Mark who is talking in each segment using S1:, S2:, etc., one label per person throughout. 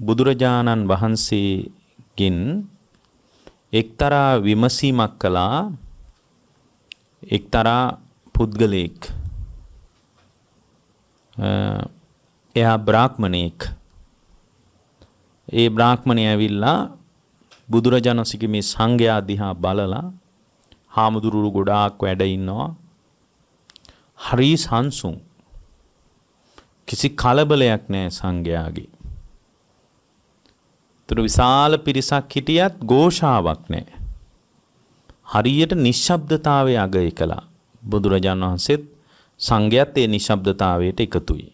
S1: බුදුරජාණන් වහන්සේගෙන් එක්තරා විමසීමක් කළා එක්තරා පුද්ගලයෙක් එයා බ්‍රාහ්මණයෙක් ඒ බ්‍රාහ්මණය ඇවිල්ලා බුදුරජාණන්සේගේ මේ සංඝයා දිහා බලලා හාමුදුරුවෝ ගොඩාක් වැඩ ඉන්නවා හරි සංසුන් කිසි කලබලයක් නැහැ සංඝයාගේ තුරු විශාල පිරිසක් හිටියත් ഘോഷාවක් නැහැ. හරියට නිශ්ශබ්දතාවයේ අග එකලා බුදුරජාණන් වහන්සේත් සංඝයාත් ඒ නිශ්ශබ්දතාවයට එකතුයි.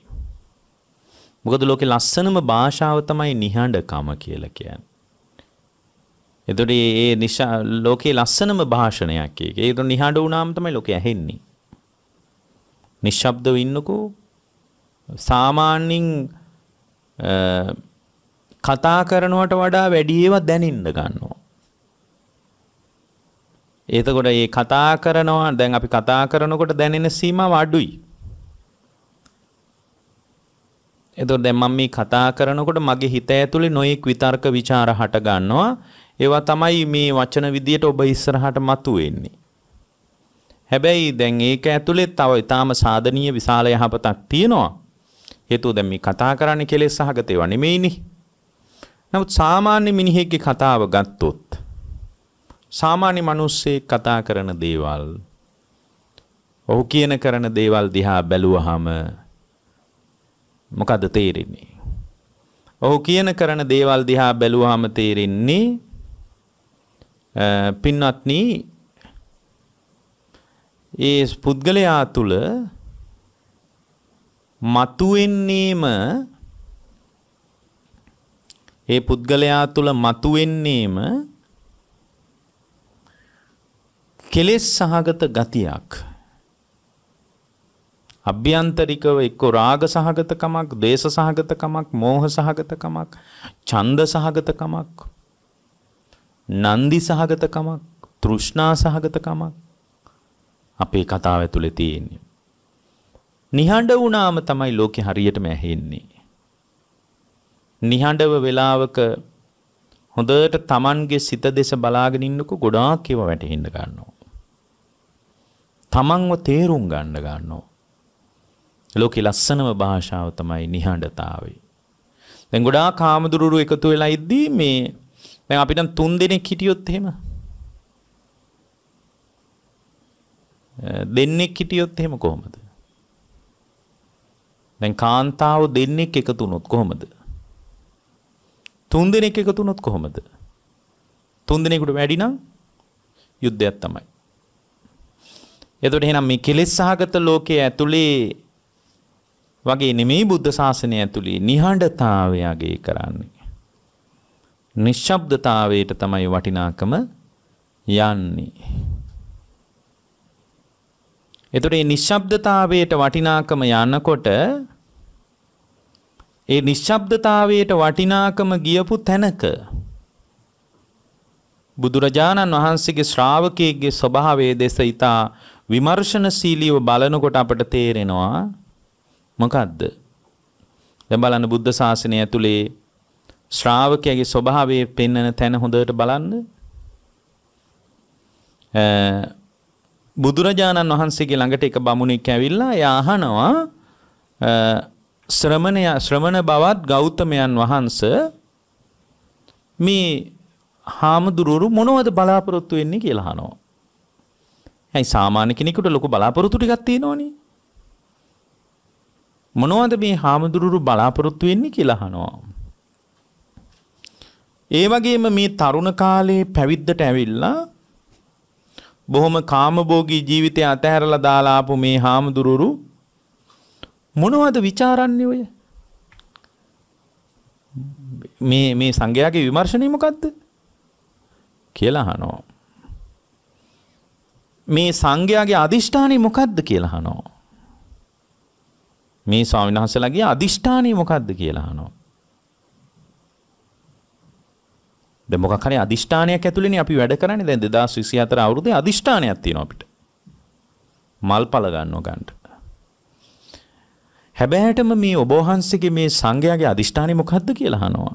S1: මොකද ලෝකේ ලස්සනම භාෂාව තමයි නිහඬකම කියලා කියන්නේ. එතකොට මේ නිශා ලෝකේ ලස්සනම භාෂණයක් ඒක. ඒක නිහඬ වුණාම තමයි ලෝකේ ඇහෙන්නේ. නිශ්ශබ්දව ඉන්නකෝ සාමාන්‍යයෙන් කතා කරනවට වඩා වැඩි ඒවා දැනින්න ගන්නවා. එතකොට මේ කතා කරනවා දැන් අපි කතා කරනකොට දැනෙන සීමාව අඩුයි. එතකොට දැන් මම මේ කතා කරනකොට මගේ හිත ඇතුලේ නොයෙක් විතර්ක ਵਿਚාර හට ගන්නවා. ඒවා තමයි මේ වචන විදියට ඔබ ඉස්සරහට මතුවෙන්නේ. හැබැයි දැන් ඒක ඇතුලේ තව ඊටාම සාධනීය විශාල යහපතක් තියෙනවා. හේතුව දැන් මේ කතා කරන්නේ කෙලෙස් සහගත ඒවා නෙමෙයිනේ. නමුත් සාමාන්‍ය මිනිහෙක්ගේ කතාව ගත්තොත් සාමාන්‍ය මිනිස්සෙක් කතා කරන දේවල් ඔහු කියන කරන දේවල් දිහා බැලුවහම මොකද තේරෙන්නේ? ඔහු කියන කරන දේවල් දිහා බැලුවහම තේරෙන්නේ පින්වත්නි ඒ පුද්ගලයා තුළ මතුවෙන්නේම ඒ පුද්ගලයා තුළ මතුවෙන්නේම කෙලෙස් සහගත ගතියක් අභ්‍යන්තරිකව එක්ක රාග සහගතකමක්, දේශ සහගතකමක්, මෝහ සහගතකමක්, ඡන්ද සහගතකමක්, නන්දි සහගතකමක්, තෘෂ්ණා සහගතකමක් අපේ කතාව ඇතුලේ තියෙන්නේ. නිහඬ වුණාම තමයි ලෝකේ හරියටම ඇහෙන්නේ. නිහඬව වෙලාවක හොඳට තමන්ගේ සිත දෙස බලාගෙන ඉන්නකො ගොඩාක් ඒවා වැටහෙන්න ගන්නවා. තමන්ව තේරුම් ගන්න ගන්නවා. ලෝකේ ලස්සනම භාෂාව තමයි නිහඬතාවය. දැන් ගොඩාක් කාමදුරුරු එකතු වෙලා ඉද්දී මේ දැන් අපිට තුන් දෙනෙක් හිටියොත් එහෙම දෙන්නෙක් හිටියොත් එහෙම කොහොමද? දැන් කාන්තාව දෙන්නෙක් එකතු වුණොත් කොහොමද? තුන් දෙනෙක් එකතු වුණොත් කොහොමද? තුන් දෙනෙකුට වැඩි නම් යුද්ධයක් තමයි. එතකොට එහෙනම් මේ කෙලෙස් සහගත ලෝකයේ ඇතුලේ වගේ නෙමෙයි බුද්ධ ශාසනය ඇතුලේ නිහඬතාවය යගේ කරන්නේ. නිශ්ශබ්දතාවයට තමයි වටිනාකම යන්නේ. එතකොට මේ නිශ්ශබ්දතාවයට වටිනාකම යනකොට ඒ නිශ්ශබ්දතාවයට වටිනාකම ගියපු තැනක බුදුරජාණන් වහන්සේගේ ශ්‍රාවකයෙක්ගේ ස්වභාවයේ දෙස ඊතා විමර්ශනශීලීව බලනකොට අපට තේරෙනවා මොකද්ද දැන් බලන්න බුද්ධ ශාසනය ඇතුලේ ශ්‍රාවකයාගේ ස්වභාවයේ පෙන්වන තැන හොඳට බලන්න. බුදුරජාණන් වහන්සේගේ ළඟට එක බමුණෙක් ඇවිල්ලා එයා අහනවා ශ්‍රමණය ශ්‍රමණ බවත් ගෞතමයන් වහන්ස මේ හාමුදුරුවරු මොනවද බලාපොරොත්තු වෙන්නේ කියලා අහනවා. ඇයි සාමාන්‍ය කෙනෙකුට ලොකු බලාපොරොත්තු ටිකක් තියෙනවනේ. මොනවද මේ හාමුදුරුවරු බලාපොරොත්තු වෙන්නේ කියලා අහනවා. ඒ වගේම මේ තරුණ කාලේ පැවිද්දට ඇවිල්ලා බොහොම කාමභෝගී ජීවිතය අතහැරලා දාලා ආපු මේ හාමුදුරුවරු මොනවද ਵਿਚාරන්නේ ඔය? මේ මේ සංඝයාගේ විමර්ශනය මොකද්ද? කියලා අහනවා. මේ සංඝයාගේ අදිෂ්ඨානය මොකද්ද කියලා අහනවා. මේ ස්වාමීන් වහන්සේලාගේ අදිෂ්ඨානය මොකද්ද කියලා අහනවා. දැන් මොකක් හරි අදිෂ්ඨානයක් ඇතුළේනේ අපි වැඩ කරන්නේ. දැන් 2024 අවුරුද්දේ අදිෂ්ඨානයක් තියෙනවා අපිට. මල් පල ගන්නවා ගන්නට. හැබෑටම මේ ඔබ වහන්සේගේ මේ සංඝයාගේ අදිෂ්ඨානය මොකද්ද කියලා අහනවා.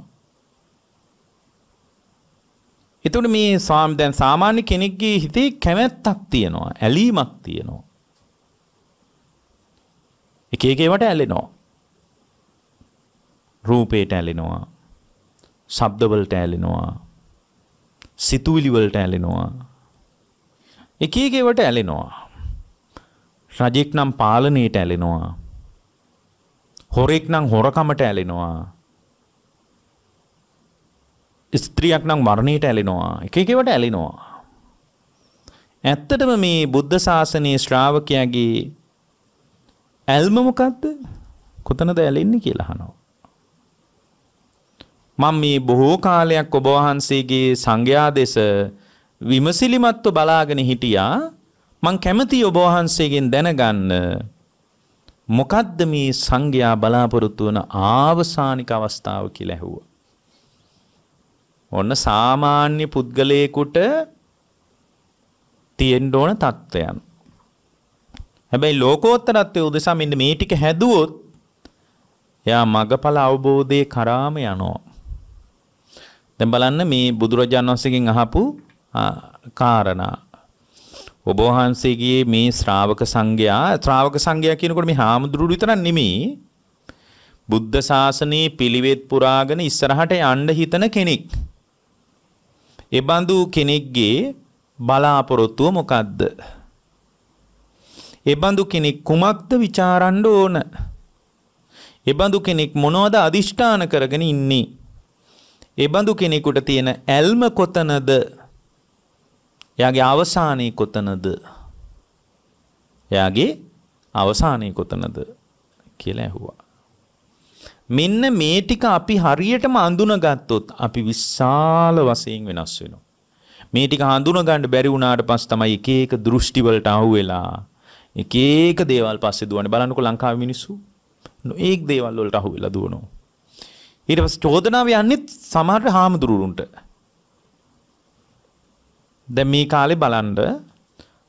S1: එතකොට මේ සාම් දැන් සාමාන්‍ය කෙනෙක්ගේ හිතේ කැමැත්තක් තියෙනවා, ඇලීමක් තියෙනවා. එක එක ඒවට ඇලෙනවා. රූපේට ඇලෙනවා. ශබ්දවලට ඇලෙනවා. සිතුවිලි වලට ඇලෙනවා. එක එක ඒවට ඇලෙනවා. රජෙක් නම් පාලනයට ඇලෙනවා. හොරෙක් නම් හොරකමට ඇලෙනවා. ස්ත්‍රියක් නම් මරණයට ඇලෙනවා. එක එක ඒවාට ඇලෙනවා. ඇත්තටම මේ බුද්ධ ශාසනයේ ශ්‍රාවකයාගේ ඇල්ම මොකද්ද? කොතනද ඇලෙන්නේ කියලා අහනවා. මම මේ බොහෝ කාලයක් ඔබ වහන්සේගේ සංඝයා දෙස විමසිලිමත්ව බලාගෙන හිටියා. මං කැමති ඔබ වහන්සේගෙන් දැනගන්න මොකද්ද මේ සංඝයා බලාපොරොත්තු වන ආවසානික අවස්ථාව කියලා ඇහුවා. ඔන්න සාමාන්‍ය පුද්ගලයෙකුට තියෙන්න ඕන தত্ত্বයන්. හැබැයි ලෝකෝත්තරත්වයේ උදෙසා මෙන්න මේ ටික හැදුවොත් එයා මගඵල අවබෝධයේ කරාම යනවා. දැන් බලන්න මේ බුදුරජාණන් වහන්සේගෙන් අහපු කාරණා ඔබ වහන්සේගේ මේ ශ්‍රාවක සංඝයා ශ්‍රාවක සංඝයා කියනකොට මේ හාමුදුරුවෝ විතරක් නෙමෙයි බුද්ධ ශාසනයේ පිළිවෙත් පුරාගෙන ඉස්සරහට යන්න හිතන කෙනෙක්. ඒ බඳු කෙනෙක්ගේ බලාපොරොත්තුව මොකද්ද? ඒ බඳු කෙනෙක් කුමක්ද ਵਿਚාරන්න ඕන? ඒ බඳු කෙනෙක් මොනවද අදිෂ්ඨාන කරගෙන ඉන්නේ? ඒ බඳු කෙනෙකුට තියෙන ඇල්ම කොතනද? එයාගේ අවසානයේ කොතනද? එයාගේ අවසානයේ කොතනද කියලා ඇහුවා. මෙන්න මේ ටික අපි හරියටම අඳුනගත්තොත් අපි විශාල වශයෙන් වෙනස් වෙනවා. මේ ටික හඳුනගන්න බැරි වුණාට පස්සේ තමයි එක එක දෘෂ්ටි වලට අහුවෙලා එක එක දේවල් පස්සේ දුවන්නේ බලන්නකෝ ලංකාවේ මිනිස්සු නොඑක් දේවල් වලට අහුවෙලා දුවනවා. ඊට පස්සේ චෝදනාව යන්නේ සමහර හාමුදුරුවන්ට. දැන් මේ කාලේ බලන්න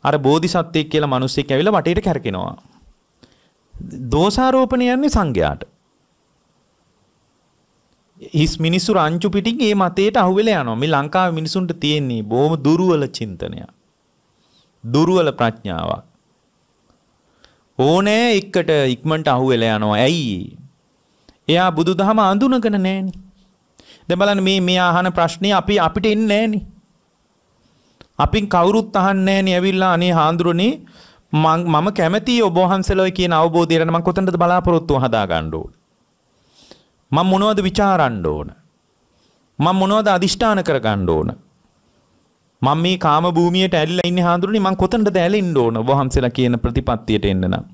S1: අර බෝධිසත්වෙක් කියලා මිනිස්සෙක් ඇවිල්ලා වටේට කැරකිනවා. දෝෂාරෝපණය යන්නේ සංඝයාට. හිස් මිනිස්සු රංචු පිටින් මේ මතයට අහුවෙලා යනවා. මේ ලංකාවේ මිනිසුන්ට තියෙන්නේ බොහොම දුර්වල චින්තනය. දුර්වල ප්‍රඥාවක්. ඕනෑ එක්කට ඉක්මනට අහුවෙලා යනවා. ඇයි? එයා බුදුදහම අඳුනගෙන නැහෙනි. දැන් බලන්න මේ මේ අහන ප්‍රශ්නේ අපි අපිට එන්නේ නැහෙනි. අපින් කවුරුත් අහන්නේ නෑනේ ඇවිල්ලා අනේ හාඳුරනේ මම කැමති ඔබ වහන්සේලා කියන අවබෝධය ගැන මම කොතනද බලාපොරොත්තු හදා ගන්න ඕන. මම මොනවද ਵਿਚාරන්න ඕන? මම මොනවද අදිෂ්ඨාන කර ගන්න ඕන? මම මේ කාම භූමියට ඇලිලා ඉන්නේ හාඳුරනේ මම කොතනද ඇලෙන්න ඕන ඔබ වහන්සේලා කියන ප්‍රතිපත්තියට එන්න නම්.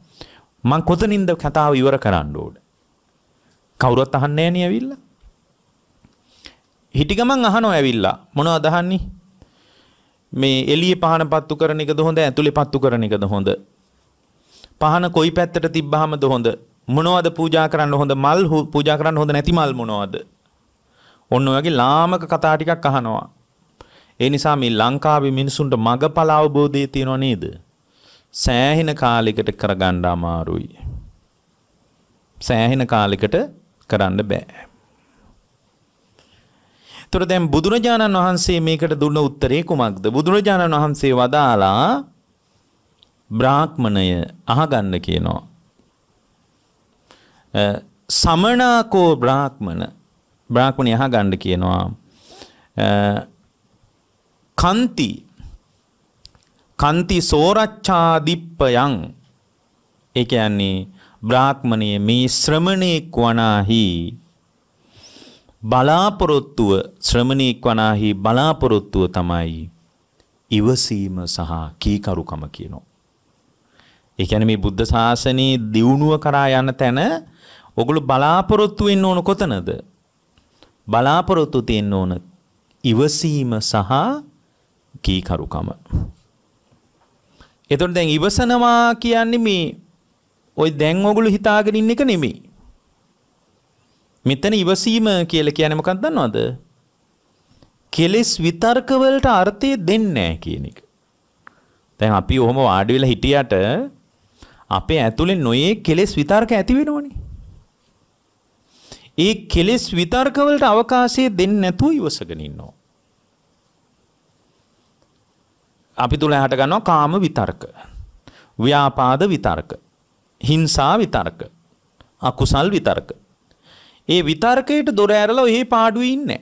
S1: මං කොතනින්ද කතාව ඉවර කරන්න ඕන? කවුරුත් අහන්නේ නෑනේ ඇවිල්ලා. හිටි ගමන් අහනවා ඇවිල්ලා. මොනවද අහන්නේ? මේ එළියේ පහන පත්තු කරන එකද හොඳ ඇතුලේ පත්තු කරන එකද හොඳ පහන කොයි පැත්තට තිබ්බහමද හොඳ මොනවද පූජා කරන්න හොඳ මල් පූජා කරන්න හොඳ නැති මල් මොනවද ඔන්න ඔයගේ ලාමක කතා ටිකක් අහනවා ඒ නිසා මේ ලංකාවේ මිනිසුන්ට මගඵල අවබෝධය තියෙනව නේද සෑහෙන කාලයකට කරගන්න අමාරුයි සෑහෙන කාලයකට කරන්න බෑ තොර දැන් බුදුරජාණන් වහන්සේ මේකට දුන්න උත්තරේ කුමක්ද? බුදුරජාණන් වහන්සේ වදාලා බ්‍රාහ්මණය අහගන්න කියනවා. සමනාකෝ බ්‍රාහ්මණ බ්‍රාහ්මණය අහගන්න කියනවා. කන්ති කන්ති සෝරච්ඡාදිප්පයන් ඒ කියන්නේ බ්‍රාහ්මණයේ මේ ශ්‍රමණේක් වනාහි බලාපොරොත්තුව ශ්‍රමණීක් වනාහි බලාපොරොත්තුව තමයි ඉවසීම සහ කීකරුකම කියනවා. ඒ කියන්නේ මේ බුද්ධ ශාසනයේ දියුණුව කරා යන තැන ඔගොල්ලෝ බලාපොරොත්තු වෙන්න ඕන කොතනද? බලාපොරොත්තු තියෙන්න ඕන ඉවසීම සහ කීකරුකම. එතකොට දැන් ඉවසනවා කියන්නේ මේ ওই දැන් ඔගොල්ලෝ හිතාගෙන ඉන්න එක නෙමෙයි. මෙතන ඉවසීම කියලා කියන්නේ මොකක්ද දන්නවද? කෙලෙස් විතර්ක වලට අර්ථය දෙන්නේ නැහැ කියන එක. දැන් අපි ඔහොම වාඩි වෙලා හිටියට අපේ ඇතුලේ නොයේ කෙලෙස් විතර්ක ඇති වෙනෝනේ. ඒ කෙලෙස් විතර්ක වලට අවකාශය දෙන්නේ නැතුව ඉවසගෙන ඉන්නවා. අපි තුල හට ගන්නවා කාම විතර්ක, ව්‍යාපාද විතර්ක, හිංසා විතර්ක, අකුසල් විතර්ක. ඒ විතර්කයට දොර ඇරලා ඔහි පාඩුවේ ඉන්නේ.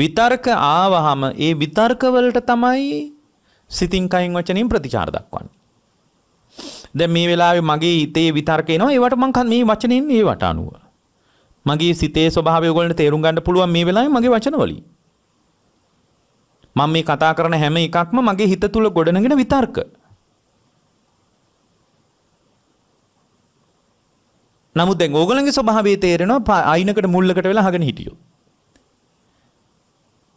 S1: විතර්ක ආවහම ඒ විතර්ක වලට තමයි සිතින් කයින් වචනින් ප්‍රතිචාර දක්වන්නේ. දැන් මේ වෙලාවේ මගේ හිතේ විතර්ක එනවා ඒවට මං මේ වචනින් ඒවට අනුව. මගේ සිතේ ස්වභාවය ඔයගොල්ලන්ට තේරුම් ගන්න පුළුවන් මේ වෙලාවේ මගේ වචන වලින්. මම මේ කතා කරන හැම එකක්ම මගේ හිත තුල ගොඩනගෙන විතර්ක. නමුත් දැන් ඕගොල්ලන්ගේ ස්වභාවය තේරෙනවා අයිනකට මුල්ලකට වෙලා අහගෙන හිටියෝ.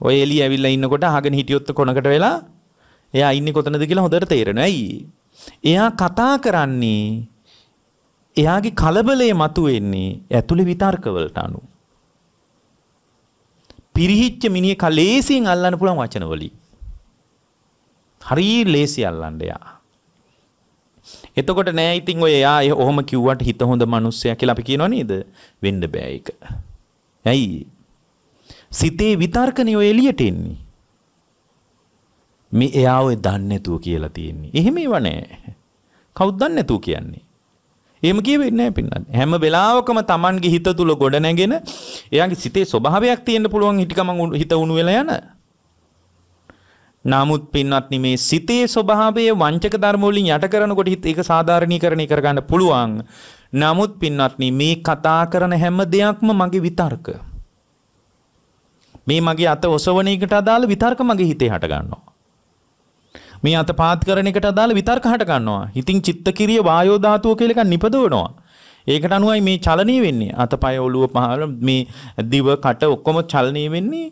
S1: ඔය එළිය ඇවිල්ලා ඉන්නකොට අහගෙන හිටියොත් කොනකට වෙලා එයා ඉන්නේ කොතනද කියලා හොඳට තේරෙනවා. ඇයි? එයා කතා කරන්නේ එයාගේ කලබලයේ මතුවෙන්නේ ඇතුළේ විතර්කවලට අනුව. පිරිහිච්ච මිනිහ කලේසියෙන් අල්ලන්න පුළුවන් වචනවලින්. හරි ලේසි අල්ලන්න එයා. එතකොට නෑ ඉතින් ඔය එයා ඔහොම කිව්වට හිත හොඳ මිනිස්සයා කියලා අපි කියනවා නේද? වෙන්න බෑ ඒක. ඇයි? සිතේ විතර්කනේ ඔය එළියට එන්නේ. මේ එයා ඔය දන්නේ නැතුව කියලා තියෙන්නේ. එහෙම ඒව නෑ. කවුද දන්නේ නැතුව කියන්නේ? එහෙම කියෙවෙන්නේ නැහැ පින්නත්. හැම වෙලාවකම Tamanගේ හිත තුල ගොඩ නැගෙන එයාගේ සිතේ ස්වභාවයක් තියෙන්න පුළුවන් හිටිකම හිත උණු වෙලා යන නමුත් පින්වත්නි මේ සිතේ ස්වභාවය වංචක ධර්ම වලින් යට කරනකොට ඒක සාධාරණීකරණය කරගන්න පුළුවන්. නමුත් පින්වත්නි මේ කතා කරන හැම දෙයක්ම මගේ විතර්ක. මේ මගේ අත ඔසවන එකට අදාළ විතර්ක මගේ හිතේ හට ගන්නවා. මේ අත පාත් කරන එකට අදාළ විතර්ක හට ගන්නවා. ඉතින් චිත්ත කිරිය වායෝ ධාතුව කියලා එකක් නිපදවනවා. ඒකට අනුවයි මේ චලනීය වෙන්නේ. අතපය ඔළුව පහළ මේ දිව කට ඔක්කොම චලනීය වෙන්නේ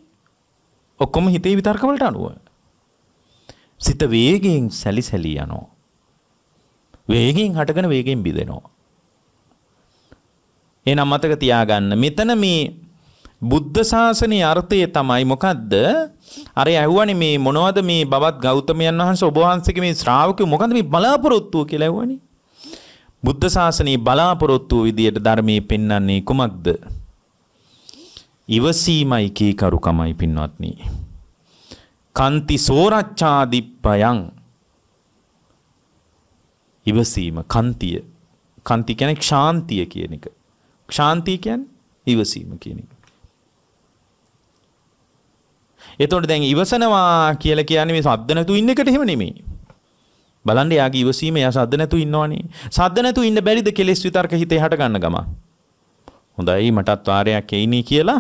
S1: ඔක්කොම හිතේ විතර්ක වලට අනුව. සිත වේගයෙන් සැලිසැලී යනවා. වේගයෙන් හටගෙන වේගයෙන් බිඳෙනවා. එහෙනම් මතක තියාගන්න මෙතන මේ බුද්ධ ශාසනයේ අර්ථය තමයි මොකද්ද? අර ඇහුවනේ මේ මොනවද මේ බවත් ගෞතමයන් වහන්සේ ඔබ වහන්සේගේ මේ ශ්‍රාවකයෝ මොකන්ද මේ බලාපොරොත්තුව කියලා ඇහුවනේ. බුද්ධ ශාසනයේ බලාපොරොත්තුව විදියට ධර්මයේ පෙන්වන්නේ කුමක්ද? ඉවසීමයි කීකරුකමයි පින්වත්නි. කන්ති සෝරච්ඡාදිප්පයන් ඉවසීම කන්තිය කන්ති කියන්නේ ශාන්තිය කියන එක ශාන්තිය කියන්නේ ඉවසීම කියන එක එතකොට දැන් ඉවසනවා කියලා කියන්නේ මේ සද්ද නැතු ඉන්න එකට එහෙම නෙමෙයි බලන්න යාගේ ඉවසීම යා සද්ද නැතු ඉන්නවනේ සද්ද නැතු ඉන්න බැරිද කෙලෙස් විතර්ක හිතේ හට ගන්න ගම හොඳයි මටත් වාරයක් එයිනේ කියලා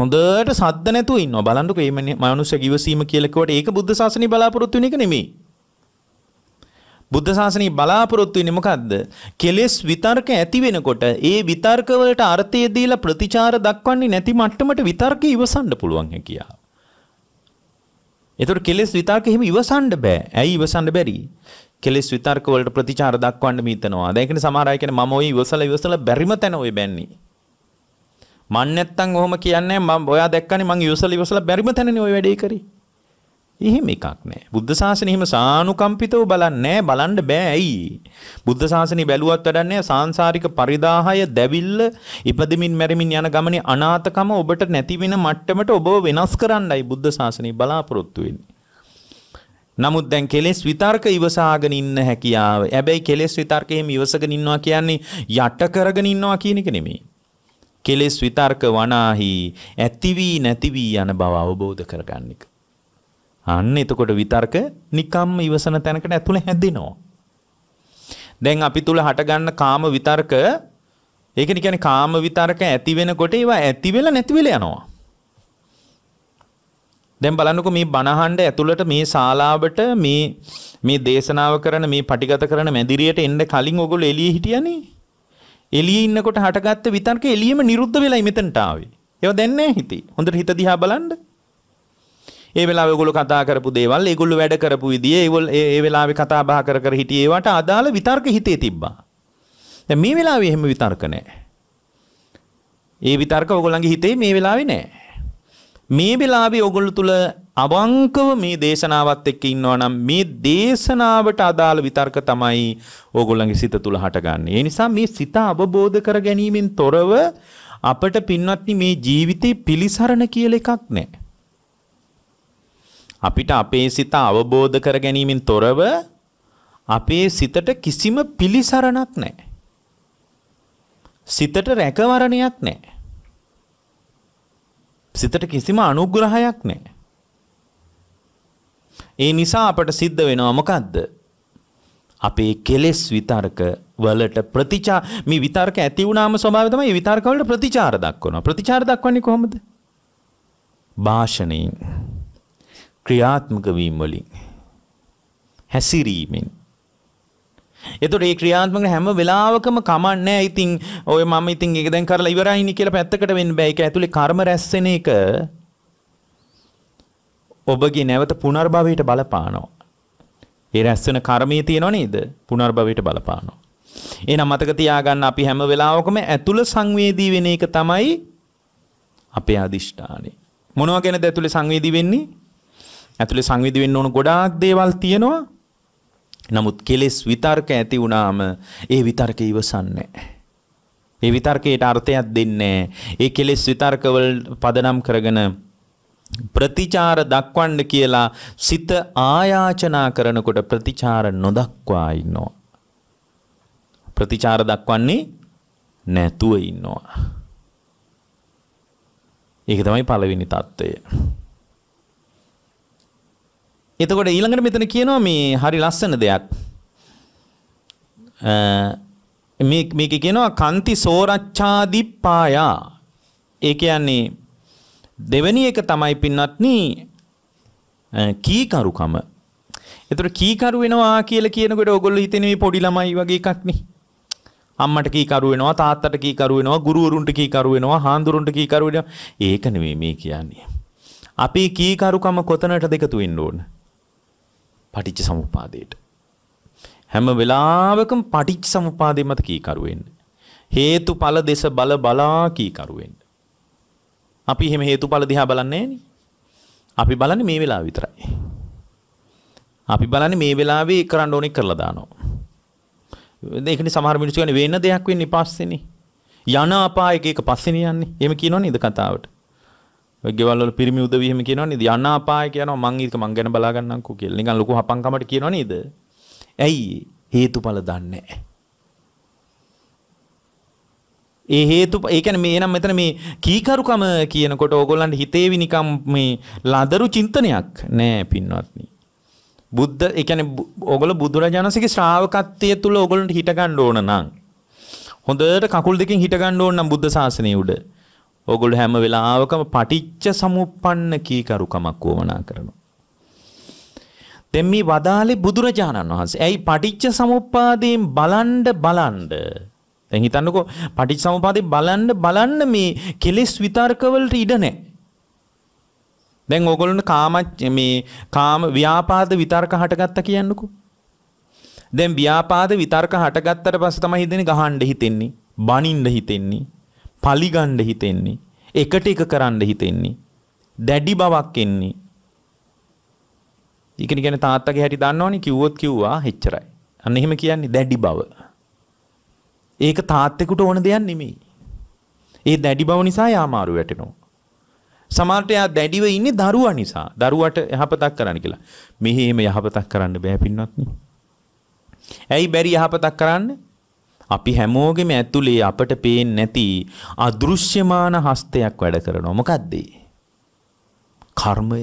S1: හොඳට සද්ද නැතුව ඉන්නවා. බලන්නකෝ මේ මනුෂ්‍ය givisීම කියලා කිව්වට ඒක බුද්ධ ශාසනය බලාපොරොත්තු වෙන එක නෙමෙයි. බුද්ධ ශාසනය බලාපොරොත්තු වෙන්නේ මොකද්ද? කෙලෙස් විතර්ක ඇති වෙනකොට ඒ විතර්ක වලට අර්ථය දීලා ප්‍රතිචාර දක්වන්නේ නැති මට්ටමට විතර්ක ඉවසන්න පුළුවන් හැකියාව. ඒතර කෙලෙස් විතර්ක එහෙම ඉවසන්න බෑ. ඇයි ඉවසන්න බැරි? කෙලෙස් විතර්ක වලට ප්‍රතිචාර දක්වන්න මීතනවා. දැන් ඒකනේ සමහර අය කියන්නේ මම ওই ඉවසලා ඉවසලා බැරිම තැන ওই බැන්නේ. මන් නැත්තම් ඔහොම කියන්නේ මම ඔයා දැක්කනේ මං ඉවසලා ඉවසලා බැරිම තැනනේ ওই වැඩේ කරේ. එහෙම එකක් නෑ. බුද්ධ ශාසනය එහෙම සානුකම්පිතව බලන්නේ බලන්න බෑ ඇයි? බුද්ධ ශාසනය බැලුවත් වැඩන්නේ සාංශාරික පරිදාහය දැවිල්ල ඉපදෙමින් මැරෙමින් යන ගමනේ අනාථකම ඔබට නැති වෙන මට්ටමට ඔබව වෙනස් කරන්නයි බුද්ධ ශාසනය බලාපොරොත්තු වෙන්නේ. නමුත් දැන් කෙලෙස් විතර්ක ඉවසාගෙන ඉන්න හැකියාව. හැබැයි කෙලෙස් විතර්ක එහෙම ඉවසගෙන ඉන්නවා කියන්නේ යට කරගෙන ඉන්නවා කියන එක නෙමෙයි. කෙලෙස් විතර්ක වනාහි ඇති වී නැති වී යන බව අවබෝධ කරගන්න එක. අන්න එතකොට විතර්ක නිකම්ම ඉවසන තැනකට ඇතුළ හැදෙනවා. දැන් අපි තුල හටගන්න කාම විතර්ක ඒ කියන්නේ කාම විතර්ක ඇති වෙනකොට ඒවා ඇති වෙලා නැති වෙලා යනවා. දැන් බලන්නකෝ මේ බණහඬ ඇතුළට මේ ශාලාවට මේ මේ දේශනාව කරන මේ පටිගත කරන මැදිරියට එන්න කලින් ඔගොල්ලෝ එළියේ හිටියනේ. එළියේ ඉන්නකොට හටගත්ත විතර්ක එළියෙම නිරුද්ධ වෙලයි මෙතනට ආවේ. ඒව දැන් නැහැ හිතේ. හොඳට හිත දිහා බලන්න. ඒ වෙලාවේ ඔයගොල්ලෝ කතා කරපු දේවල්, ඒගොල්ලෝ වැඩ කරපු විදිය, ඒවල් ඒ වෙලාවේ කතා බහ කර කර හිටියේ ඒවට අදාළ විතර්ක හිතේ තිබ්බා. දැන් මේ වෙලාවේ එහෙම විතර්ක නැහැ. ඒ විතර්ක ඔයගොල්ලන්ගේ හිතේ මේ වෙලාවේ නැහැ. මේ වෙලාවේ ඔයගොල්ලෝ තුල අවංකව මේ දේශනාවත් එක්ක ඉන්නවා නම් මේ දේශනාවට අදාළ විතර්ක තමයි ඕගොල්ලන්ගේ සිත තුළ හටගන්නේ. ඒ නිසා මේ සිත අවබෝධ කර ගැනීමෙන් තොරව අපට පින්වත්නි මේ ජීවිතේ පිලිසරණ කියලා එකක් නැහැ. අපිට අපේ සිත අවබෝධ කර ගැනීමෙන් තොරව අපේ සිතට කිසිම පිලිසරණක් නැහැ. සිතට රැකවරණයක් නැහැ. සිතට කිසිම අනුග්‍රහයක් නැහැ. ඒ නිසා අපට සිද්ධ වෙනවා මොකද්ද? අපේ කෙලෙස් විතර්ක වලට ප්‍රතිචාර මේ විතර්ක ඇති වුණාම ස්වභාවය තමයි විතර්ක වලට ප්‍රතිචාර දක්වනවා. ප්‍රතිචාර දක්වන්නේ කොහොමද? භාෂණයෙන් ක්‍රියාත්මක වීම වලින් හැසිරීමෙන් එතකොට මේ ක්‍රියාත්මක හැම වෙලාවකම කමන්නේ ඉතින් ඔය මම ඉතින් ඒක දැන් කරලා ඉවරයිනි කියලා පැත්තකට වෙන්න බෑ. ඒක ඇතුලේ කර්ම රැස් වෙන එක ඔබගේ නැවත පුනර්භවයට බලපානවා. ඒ රැස්වෙන කර්මයේ තියෙනව නේද? පුනර්භවයට බලපානවා. එහෙනම් මතක තියාගන්න අපි හැම වෙලාවකම ඇතුළ සංවේදී වෙන එක තමයි අපේ අදිෂ්ඨානය. මොනවා ගැනද ඇතුළේ සංවේදී වෙන්නේ? ඇතුළේ සංවේදී වෙන්න ඕන ගොඩාක් දේවල් තියෙනවා. නමුත් කෙලෙස් විතර්ක ඇති වුණාම ඒ විතර්ක ඉවසන්නේ ඒ විතර්කයට අර්ථයක් දෙන්නේ ඒ කෙලෙස් විතර්කවල පදනම් කරගෙන ප්‍රතිචාර දක්වන්න කියලා සිත ආයාචනා කරනකොට ප්‍රතිචාර නොදක්වා ඉන්නවා. ප්‍රතිචාර දක්වන්නේ නැතුව ඉන්නවා. ඒක තමයි පළවෙනි தত্ত্বය. එතකොට ඊළඟට මෙතන කියනවා මේ හරි ලස්සන දෙයක්. මේ මේක කියනවා කන්ති සෝරච්ඡාදිප්පායා. ඒ කියන්නේ දෙවැනි එක තමයි පින්වත්නි කීකරුකම. එතකොට කීකරු වෙනවා කියලා කියනකොට ඔයගොල්ලෝ හිතෙන්නේ මේ පොඩි ළමයි වගේ එකක් නේ. අම්මට කීකරු වෙනවා තාත්තට කීකරු වෙනවා ගුරුවරුන්ට කීකරු වෙනවා හාන්දුරුන්ට කීකරු වෙනවා ඒක නෙමෙයි මේ කියන්නේ. අපේ කීකරුකම කොතනටද එකතු වෙන්න ඕන? පටිච්ච සමුප්පාදයට. හැම වෙලාවකම පටිච්ච සමුපාදේ මත කීකරු වෙන්න. හේතුඵල දෙස බල බලා කීකරු වෙන්න. අපි එහෙම හේතුඵල දිහා බලන්නේ අපි බලන්නේ මේ වෙලාව විතරයි. අපි බලන්නේ මේ වෙලාවේ කරන්න ඕනේ කරලා දානවා. ඒකනේ සමහර මිනිස්සු කියන්නේ වෙන දෙයක් වෙන්නේ පස්සේනේ. යන අපායක ඒක පස්සේනේ යන්නේ. එහෙම කියනවා නේද කතාවට? ඔය ගෙවල් වල පිරිමි උදවිය එහෙම කියනවා නේද? යන අපායක යනවා මං ඒක මං ගැන බලා ගන්නම්කෝ කියලා. නිකන් ලොකු හපංකමට කියනවා නේද? ඇයි හේතුඵල දන්නේ නැහැ. ඒ හේතු ඒ කියන්නේ මේ එනම් මෙතන මේ කීකරුකම කියනකොට ඕගොල්ලන්ට හිතේවි නිකම් මේ ලදරු චින්තනයක් නෑ පින්වත්නි. බුද්ධ ඒ කියන්නේ ඕගොල්ලෝ බුදුරජාණන්සේගේ ශ්‍රාවකත්වය තුල ඕගොල්ලන්ට හිට ගන්න ඕන නම් හොඳට කකුල් දෙකෙන් හිට ගන්න ඕන නම් බුද්ධ ශාසනය උඩ ඕගොල්ලෝ හැම වෙලාවකම පටිච්ච සමුප්පන්න කීකරුකමක් වමනා කරනවා. දැන් මේ වදාලේ බුදුරජාණන් වහන්සේ. ඇයි පටිච්ච සමුප්පාදයෙන් බලන්ඩ බලන්ඩ දැන් හිතන්නකෝ පටිච්චසමුපාදේ බලන්න බලන්න මේ කෙලෙස් විතර්කවලට ඉඩ නැහැ. දැන් ඕගොල්ලෝ කාම මේ කාම ව්‍යාපාද විතර්ක හටගත්තා කියන්නකෝ. දැන් ව්‍යාපාද විතර්ක හටගත්තට පස්සේ තමයි හිතෙන්නේ ගහන්න හිතෙන්නේ, බනින්න හිතෙන්නේ, පලිගන්න හිතෙන්නේ, එකට එක කරන්න හිතෙන්නේ, දැඩි බවක් එන්නේ. ඊකන කියන්නේ තාත්තගේ හැටි දන්නවනේ කිව්වොත් කිව්වා එච්චරයි. අන්න එහෙම කියන්නේ දැඩි බව. ඒක තාත්තෙකුට ඕන දෙයක් නෙමෙයි. ඒ දැඩි බව නිසා යාමාරු වැටෙනවා. සමහරට යා දැඩිව ඉන්නේ දරුවා නිසා. දරුවට යහපතක් කරන්න කියලා. මෙහි එහෙම යහපතක් කරන්න බෑ පින්වත්නි. ඇයි බැරි යහපතක් කරන්න? අපි හැමෝගෙම ඇතුලේ අපට පේන්නේ නැති අදෘශ්‍යමාන හස්තයක් වැඩ කරනවා. මොකද්ද කර්මය.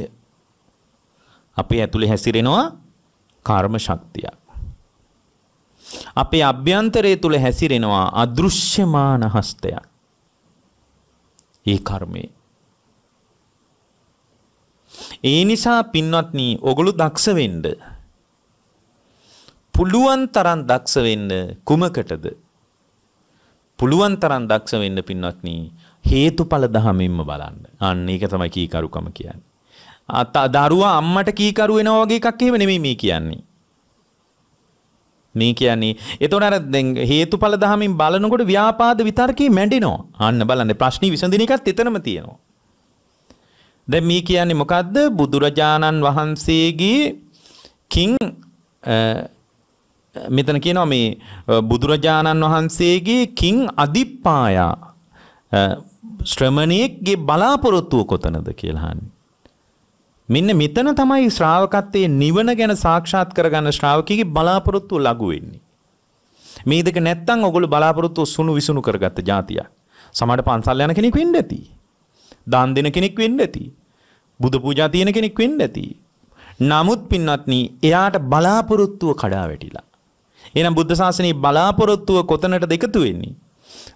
S1: අපි ඇතුලේ හැසිරෙනවා කර්ම ශක්තියක්. අපේ අභ්‍යන්තරය තුල හැසිරෙනවා අදෘශ්‍යමාන හස්තයක්. ඒ කර්මය. ඒ නිසා පින්වත්නි ඔගොලු දක්ෂ වෙන්න. පුළුවන් තරම් දක්ෂ වෙන්න කුමකටද? පුළුවන් තරම් දක්ෂ වෙන්න පින්වත්නි හේතුඵල ධමයෙන්ම බලන්න. අන්න ඒක තමයි කීකරුකම කියන්නේ. අත දරුවා අම්මට කීකරු වෙනවා වගේ එකක් එහෙම නෙමෙයි මේ කියන්නේ. මේ කියන්නේ එතකොට අර දැන් හේතුඵල දහමින් බලනකොට ව්‍යාපාද විතර්කේ මැඩිනවා. අන්න බලන්න ප්‍රශ්නේ විසඳන එකත් එතනම තියෙනවා. දැන් මේ කියන්නේ මොකද්ද? බුදුරජාණන් වහන්සේගේ කින් මෙතන කියනවා මේ බුදුරජාණන් වහන්සේගේ කින් අදිප්පායා ශ්‍රමණේක්ගේ බලාපොරොත්තුව කොතනද කියලා අහන්නේ. මෙන්න මෙතන තමයි ශ්‍රාවකත්වයේ නිවන ගැන සාක්ෂාත් කරගන්න ශ්‍රාවකීගේ බලාපොරොත්තුව ලඟු වෙන්නේ. මේ දෙක නැත්තම් ඔයගොල්ලෝ බලාපොරොත්තුව සුණු විසුණු කරගත්ත જાතියක්. සමහර පන්සල් යන කෙනෙක් වෙන්න ඇති. දාන් දෙන කෙනෙක් වෙන්න ඇති. බුදු පූජා තියෙන කෙනෙක් වෙන්න ඇති. නමුත් පින්වත්නි, එයාට බලාපොරොත්තුව කඩා වැටිලා. එහෙනම් බුද්ධ ශාසනයේ බලාපොරොත්තුව කොතනටද එකතු වෙන්නේ?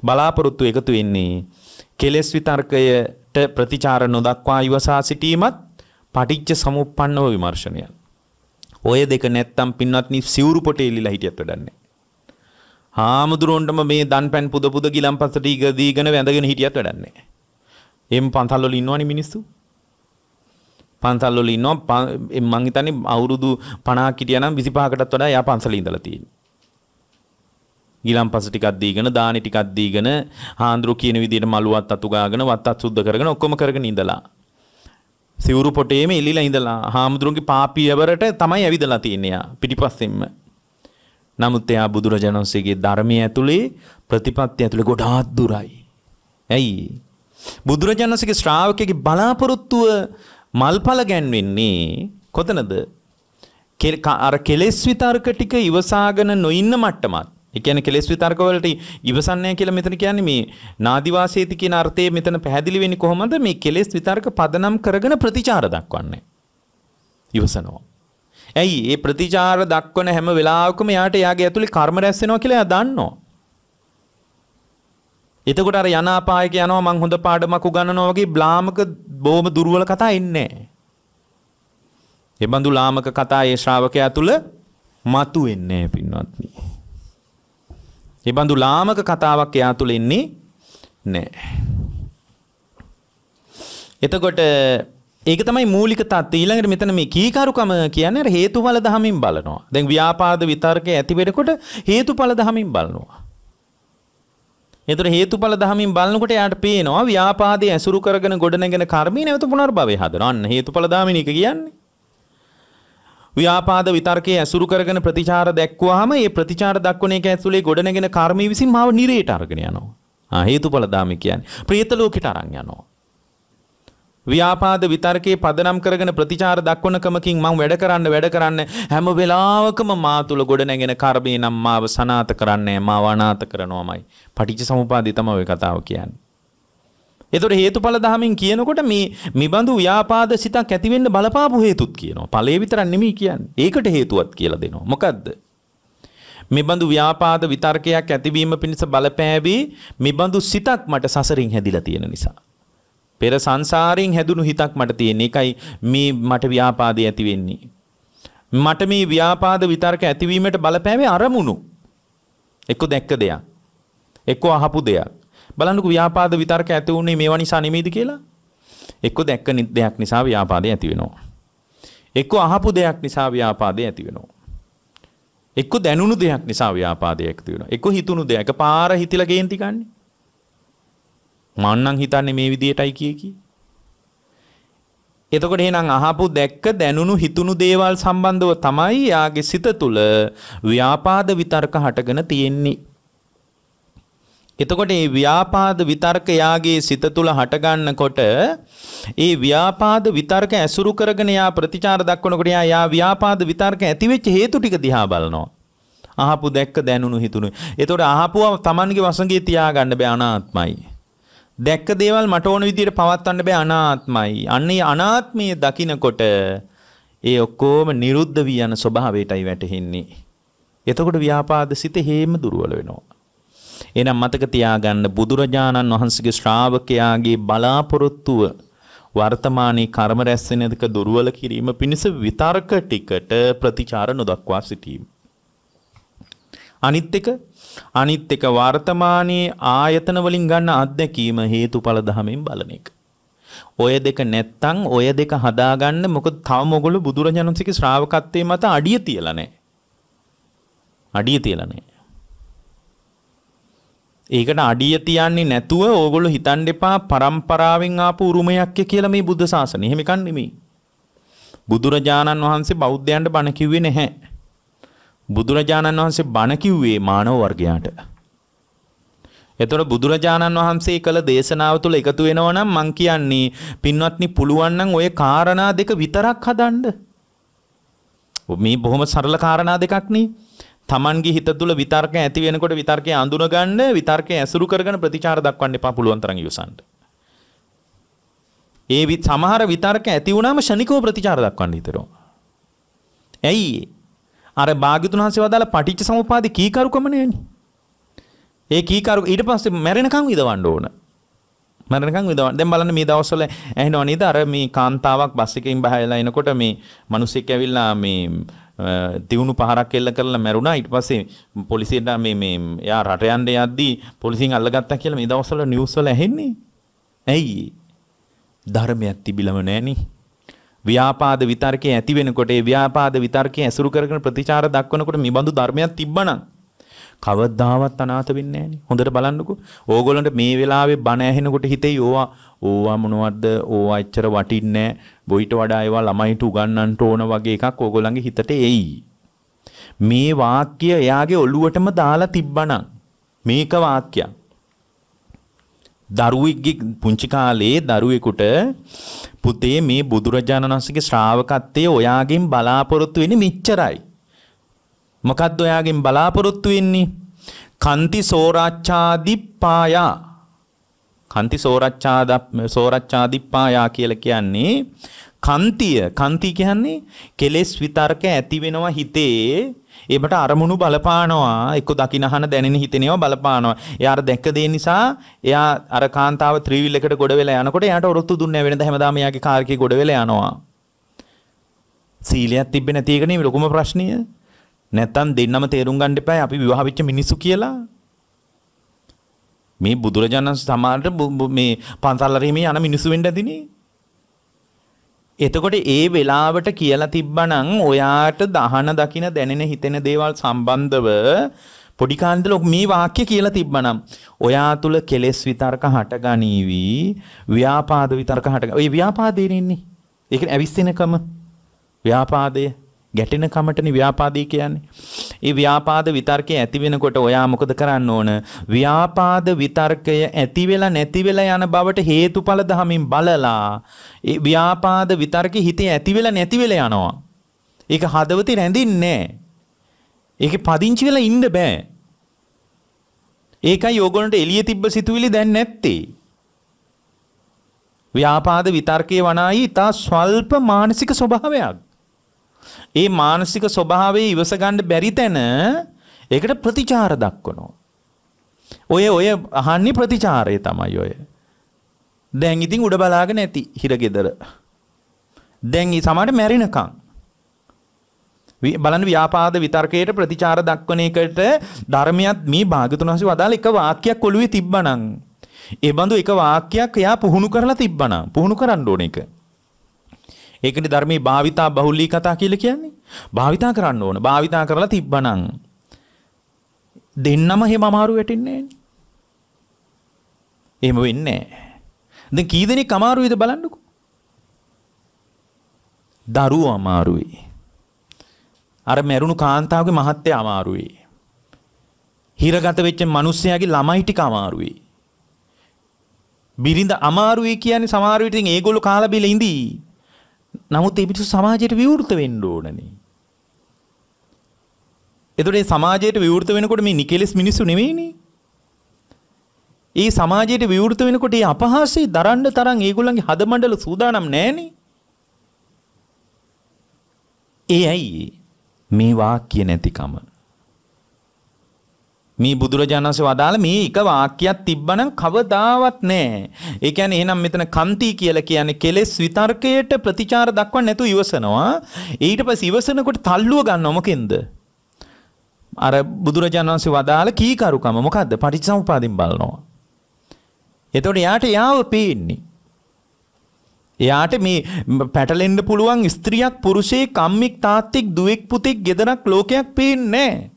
S1: බලාපොරොත්තුව එකතු වෙන්නේ කෙලෙස් විතර්කයට ප්‍රතිචාර නොදක්වා ඉවසා සිටීමත් පටිච්ච සමුප්පන්නව විමර්ශනය. ඔය දෙක නැත්තම් පින්වත්නි සිවුරු පොට එලිලා හිටියත් වැඩන්නේ. හාමුදුරුවන්ටම මේ දන් පැන් පුද පුද ගිලම්පසට ඊග දීගෙන වැඳගෙන හිටියත් වැඩන්නේ. එම් පන්සල් වල ඉන්නවනේ මිනිස්සු. පන්සල් වල ඉන්නවා මං හිතන්නේ අවුරුදු 50ක් හිටියනම් 25කටත් වඩා යා පන්සලේ ඉඳලා තියෙන්නේ. ගිලම්පස ටිකක් දීගෙන දානි ටිකක් දීගෙන හාඳුරු කියන විදිහට මලුවත් අතු ගාගෙන වත්තත් සුද්ධ කරගෙන ඔක්කොම කරගෙන ඉඳලා සිවුරු පොටේම එලිලා ඉඳලා හාමුදුරුවන්ගේ පාපියවරට තමයි ඇවිදලා තියෙන්නේ යා පිටිපස්සෙන්ම. නමුත් එයා බුදුරජාණන් වහන්සේගේ ධර්මයේ ඇතුලේ ප්‍රතිපත්තිය ඇතුලේ ගොඩාක් දුරයි. ඇයි? බුදුරජාණන් වහන්සේගේ ශ්‍රාවකගේ බලාපොරොත්තුව මල්පල ගැන්වෙන්නේ කොතනද? අර කෙලෙස් විතර්ක ටික ඉවසාගෙන නොඉන්න මට්ටමත් ඒ කියන්නේ කෙලෙස් විතර්ක වලට ඉවසන්නේ කියලා මෙතන කියන්නේ මේ නාදිවාසීති කියන අර්ථයේ මෙතන පැහැදිලි වෙන්නේ කොහොමද මේ කෙලෙස් විතර්ක පදනම් කරගෙන ප්‍රතිචාර දක්වන්නේ ඉවසනවා ඇයි ඒ ප්‍රතිචාර දක්වන හැම වෙලාවකම යාට එයාගේ ඇතුලේ කර්ම රැස් වෙනවා කියලා එයා දන්නවා එතකොට අර යනාපායක යනවා මං හොඳ පාඩමක් උගන්වනවා වගේ බ්ලාමක බොහොම දුර්වල කතා එන්නේ නැහැ. ඒ බඳු ලාමක කතා ඒ ශ්‍රාවකයා තුල මතු වෙන්නේ නැහැ පින්වත්නි. ඒ බඳු ලාමක කතාවක් එයා තුළ ඉන්නේ නැහැ. එතකොට ඒක තමයි මූලික තත්ත්වය. ඊළඟට මෙතන මේ කීකරුකම කියන්නේ අර හේතුඵල දහමින් බලනවා. දැන් ව්‍යාපාද විතර්කය ඇති වෙනකොට හේතුඵල දහමින් බලනවා. එතකොට හේතුඵල දහමින් බලනකොට යාට පේනවා ව්‍යාපාදයේ ඇසුරු කරගෙන ගොඩනගෙන කර්මී නැවත පුනර්භවය හදනවා. අන්න හේතුඵල දහමින් එක කියන්නේ. ව්‍යාපාද විතර්කයේ ඇසුරු කරගෙන ප්‍රතිචාර දැක්වුවාම ඒ ප්‍රතිචාර දක්වන එක ඇතුලේ ගොඩනගෙන කර්මී විසින් මාව නිරේට අරගෙන යනවා. ආ හේතුඵල ධාමි කියන්නේ ප්‍රේත ලෝකෙට අරන් යනවා. ව්‍යාපාද විතර්කයේ පදනම් කරගෙන ප්‍රතිචාර දක්වනකමකින් මං වැඩ කරන්න වැඩ කරන්න හැම වෙලාවකම මා තුල ගොඩ නැගෙන කර්මේ නම් මාව සනාත කරන්නේ මාව අනාත කරනවාමයි. පටිච්ච සමුපාදේ තමයි ওই කතාව කියන්නේ. එතකොට හේතුඵල ධහමෙන් කියනකොට මේ මිබඳු ව්‍යාපාද සිතක් ඇති වෙන්න බලපාපු හේතුත් කියනවා. ඵලයේ විතරක් නෙමෙයි කියන්නේ. ඒකට හේතුවක් කියලා දෙනවා. මොකද්ද? මිබඳු ව්‍යාපාද විතර්කයක් ඇතිවීම පිණිස බලපෑවි මිබඳු සිතක් මට සසරින් හැදිලා තියෙන නිසා. පෙර සංසාරයෙන් හැදුණු හිතක් මට තියෙන එකයි මේ මට ව්‍යාපාදේ ඇති වෙන්නේ. මට මේ ව්‍යාපාද විතර්ක ඇතිවීමට බලපෑවේ අරමුණු. එක්ක දැක්ක දෙයක්. එක්ක අහපු දෙයක්. බලන්නකෝ ව්‍යාපාද විතර්ක ඇති වුනේ මේවා නිසා නෙමෙයිද කියලා. එක්ක දැක්ක දෙයක් නිසා ව්‍යාපාදේ ඇති වෙනවා. එක්ක අහපු දෙයක් නිසා ව්‍යාපාදේ ඇති වෙනවා. එක්ක දැනුණු දෙයක් නිසා ව්‍යාපාදේ ඇති වෙනවා. එක්ක හිතුණු දෙයක් පාර හිතිලා ගේන්ති ගන්න. මන්නම් හිතන්නේ මේ විදියටයි කිය කි. එතකොට එහෙනම් අහපු දැක්ක දැනුණු හිතුණු දේවල් සම්බන්ධව තමයි යාගේ සිත තුළ ව්‍යාපාද විතර්ක හටගෙන තියෙන්නේ. එතකොට මේ ව්‍යාපාද විතර්ක යාගේ සිත තුල හටගන්නකොට ඒ ව්‍යාපාද විතර්ක ඇසුරු කරගෙන යා ප්‍රතිචාර දක්වනකොට යා යා ව්‍යාපාද විතර්ක ඇතිවෙච්ච හේතු ටික දිහා බලනවා. අහපු දැක්ක දැනුණු හිතුණු. එතකොට අහපුව Tamanගේ වසඟේ තියාගන්න බෑ අනාත්මයි. දැක්ක දේවල් මට ඕන විදිහට පවත්වන්න බෑ අනාත්මයි. අන්නේ අනාත්මය දකිනකොට ඒ ඔක්කොම නිරුද්ධ වී යන ස්වභාවයටයි වැටෙන්නේ. එතකොට ව්‍යාපාද සිත හේම දුර්වල වෙනවා. එහෙනම් මතක තියාගන්න බුදුරජාණන් වහන්සේගේ ශ්‍රාවකයාගේ බලාපොරොත්තුව වර්තමානයේ කර්ම රැස් වෙන එක දුර්වල කිරීම පිණිස විතර්ක ටිකට ප්‍රතිචාර නොදක්වා සිටීම. අනිත් එක අනිත් එක වර්තමානයේ ආයතන වලින් ගන්න අත්දැකීම හේතුඵල ධමයෙන් බලන එක. ඔය දෙක නැත්තම් ඔය දෙක හදාගන්න මොකද තවම ඔගොල්ලෝ බුදුරජාණන්සේගේ ශ්‍රාවකත්වයේ මත අඩිය තියලා නැහැ. අඩිය තියලා නැහැ. ඒකට අඩිය තියන්නේ නැතුව ඕගොල්ලෝ හිතන්න එපා પરම්පරාවෙන් ආපු උරුමයක් කියලා මේ බුද්ධ ශාසනය. එහෙම එකක් නෙමෙයි. බුදුරජාණන් වහන්සේ බෞද්ධයන්ට බණ කිව්වේ නැහැ. බුදුරජාණන් වහන්සේ බණ කිව්වේ මානව වර්ගයාට. එතකොට බුදුරජාණන් වහන්සේ කළ දේශනාව තුළ එකතු වෙනවා නම් මං කියන්නේ පින්වත්නි පුළුවන් නම් ওই කාරණා දෙක විතරක් හදන්න. මේ බොහොම සරල කාරණා දෙකක් නේ. තමන්ගේ හිත තුළ විතර්ක ඇති වෙනකොට විතර්කය අඳුනගන්න විතර්කය ඇසුරු කරගෙන ප්‍රතිචාර දක්වන්න එපා පුළුවන් තරම් ඉවසන්න. ඒ වි සමහර විතර්ක ඇති වුණාම ෂණිකව ප්‍රතිචාර දක්වන්න හිතෙනවා. ඇයි අර භාග්‍යතුන් වහන්සේ වදාළ පටිච්ච සමුපාදේ කීකරුකම නෙවෙයි. ඒ කීකරු ඊට පස්සේ මැරෙනකන් විඳවන්න ඕන. මරණකම් විදවන. දැන් බලන්න මේ දවස්වල ඇහෙනව නේද අර මේ කාන්තාවක් බස් එකකින් බහලා එනකොට මේ මිනිස්සෙක් ඇවිල්ලා මේ තිවුණු පහරක් එල්ල කරලා මැරුණා ඊට පස්සේ පොලිසියට මේ මේ එයා රට යන්න යද්දී පොලිසියෙන් අල්ලගත්තා කියලා මේ දවස්වල නිවුස් වල ඇහෙන්නේ ඇයි ධර්මයක් තිබිලම නැණි ව්‍යාපාද විතර්කයේ ඇති වෙනකොට ඒ ව්‍යාපාද විතර්කයේ ඇසුරු කරගෙන ප්‍රතිචාර දක්වනකොට මේ බඳු ධර්මයක් තිබ්බනම් කවදාවත් අනාථ වෙන්නේ නැහනේ. හොඳට බලන්නකෝ. ඕගොල්ලන්ට මේ වෙලාවේ බණ ඇහෙනකොට හිතේ ඕවා ඕවා මොනවද ඕවා එච්චර වටින්නේ බොයිට වඩා ඒවා ළමයිට උගන්වන්නට ඕන වගේ එකක් ඕගොල්ලන්ගේ හිතට එයි. මේ වාක්‍ය එයාගේ ඔළුවටම දාලා තිබ්බනම් මේක වාක්‍යයක්. දරුවෙක්ගේ පුංචි කාලේ දරුවෙකුට පුතේ මේ බුදුරජාණන් වහන්සේගේ ශ්‍රාවකත්වයේ ඔයාගෙන් බලාපොරොත්තු වෙන්නේ මෙච්චරයි. මොකද්ද ඔයාගෙන් බලාපොරොත්තු වෙන්නේ? කන්ති සෝරච්ඡාදිප්පායා කන්ති සෝරච්ඡාද සෝරච්ඡාදිප්පායා කියලා කියන්නේ කන්තිය කන්ති කියන්නේ කෙලෙස් විතර්ක ඇති වෙනවා හිතේ ඒකට අරමුණු බලපානවා එක්ක දකිනහන දැනෙන හිතෙනේවා බලපානවා එයා අර දැක්ක දේ නිසා එයා අර කාන්තාව ත්‍රිවිල් එකට ගොඩ වෙලා යනකොට එයාට ඔරොත්තු දුන්නේ වෙනද හැමදාම එයාගේ කාර්කේ ගොඩ වෙලා යනවා සීලයක් තිබ්බේ නැති එක නේ ලොකුම ප්‍රශ්නය නැත්තම් දෙන්නම තේරුම් ගන්න එපා අපි විවාහ වෙච්ච මිනිස්සු කියලා. මේ බුදුරජාණන් සමහරට මේ පන්සල් අරීමේ යන මිනිස්සු වෙන්න ඇතිනේ. එතකොට ඒ වෙලාවට කියලා තිබ්බනම් ඔයාට දහන දකින දැනෙන හිතෙන දේවල් සම්බන්ධව පොඩි කාන්දල මේ වාක්‍ය කියලා තිබ්බනම් ඔයා තුල කෙලෙස් විතර්ක හටගනීවි ව්‍යාපාද විතර්ක හටගනීවි. ඔය ව්‍යාපාදේ ඉන්නේ. ඒක ඇවිස්සෙනකම ව්‍යාපාදය ගැටෙන කමටනේ ව්‍යාපාදේ කියන්නේ. ඒ ව්‍යාපාද විතර්කය ඇති වෙනකොට ඔයා මොකද කරන්න ඕන? ව්‍යාපාද විතර්කය ඇති වෙලා නැති වෙලා යන බවට හේතුඵල ධමින් බලලා ඒ ව්‍යාපාද විතර්කේ හිතේ ඇති වෙලා නැති වෙලා යනවා. ඒක හදවතේ රැඳින්නේ නැහැ. ඒකේ පදිංචි වෙලා ඉන්න බෑ. ඒකයි ඕගොල්ලන්ට එළියේ තිබ්බ සිතුවිලි දැන් නැත්තේ. ව්‍යාපාද විතර්කයේ වනායි තා ස්වල්ප මානසික ස්වභාවයක්. ඒ මානසික ස්වභාවයේ ඉවස ගන්න බැරි තැන ඒකට ප්‍රතිචාර දක්වනවා. ඔය ඔය අහන්නේ ප්‍රතිචාරය තමයි ඔය. දැන් ඉතින් උඩ බලාගෙන ඇති හිරගෙදර. දැන් ඊ සමහර මැරිනකම් බලන්න ව්‍යාපාද විතර්කයට ප්‍රතිචාර දක්වන එකට ධර්මයක් මේ භාගතුන් වහන්සේ වදාළ එක වාක්‍යයක් ඔළුවේ තිබ්බනම් ඒ බඳු එක වාක්‍යයක් එයා පුහුණු කරලා තිබ්බනම් පුහුණු කරන්න ඕන එක. ඒකනේ ධර්මයේ භාවිතා බහුලී කතා කියලා කියන්නේ. භාවිතා කරන්න ඕන. භාවිතා කරලා තිබ්බනම් දෙන්නම හැම අමාරු වෙටින්නේ නෑනේ. එහෙම වෙන්නේ නෑ. දැන් කී දෙනෙක් අමාරුයිද බලන්නකෝ. දරුවෝ අමාරුයි. අර මැරුණු කාන්තාවගේ මහත්තයා අමාරුයි. හිරගත වෙච්ච මිනිස්සයාගේ ළමයි ටික අමාරුයි. බිරිඳ අමාරුයි කියන්නේ සමහර විට ඉතින් ඒගොල්ලෝ කාලා බිල ඉඳී. නමුත් මේ පිටු සමාජයට විවෘත වෙන්න ඕනනේ. එතකොට මේ සමාජයට විවෘත වෙනකොට මේ නිකෙලස් මිනිස්සු නෙවෙයිනේ. ඒ සමාජයට විවෘත වෙනකොට ඒ අපහාසය දරන්න තරම් ඒගොල්ලන්ගේ හදමඩල සූදානම් නැහනේ. ඒ ඇයි මේ වාක්‍ය නැතිකම? මේ බුදුරජාණන් වහන්සේ වදාළ මේ එක වාක්‍යයක් තිබ්බනම් කවදාවත් නැහැ. ඒ කියන්නේ එහෙනම් මෙතන කන්ති කියලා කියන්නේ කෙලෙස් විතර්කයට ප්‍රතිචාර දක්වන්න නැතුව ඉවසනවා. ඊට පස්සේ ඉවසනකොට තල්ලුව ගන්නව මොකෙන්ද? අර බුදුරජාණන් වහන්සේ වදාළ කීකරුකම මොකද්ද? පටිච්චසමුපාදින් බලනවා. එතකොට යාට යාව පේන්නේ. එයාට මේ පැටලෙන්න පුළුවන් ස්ත්‍රියක් පුරුෂයෙක් අම්මෙක් තාත්තෙක් දුවෙක් පුතෙක් ගෙදරක් ලෝකයක් පේන්නේ නැහැ.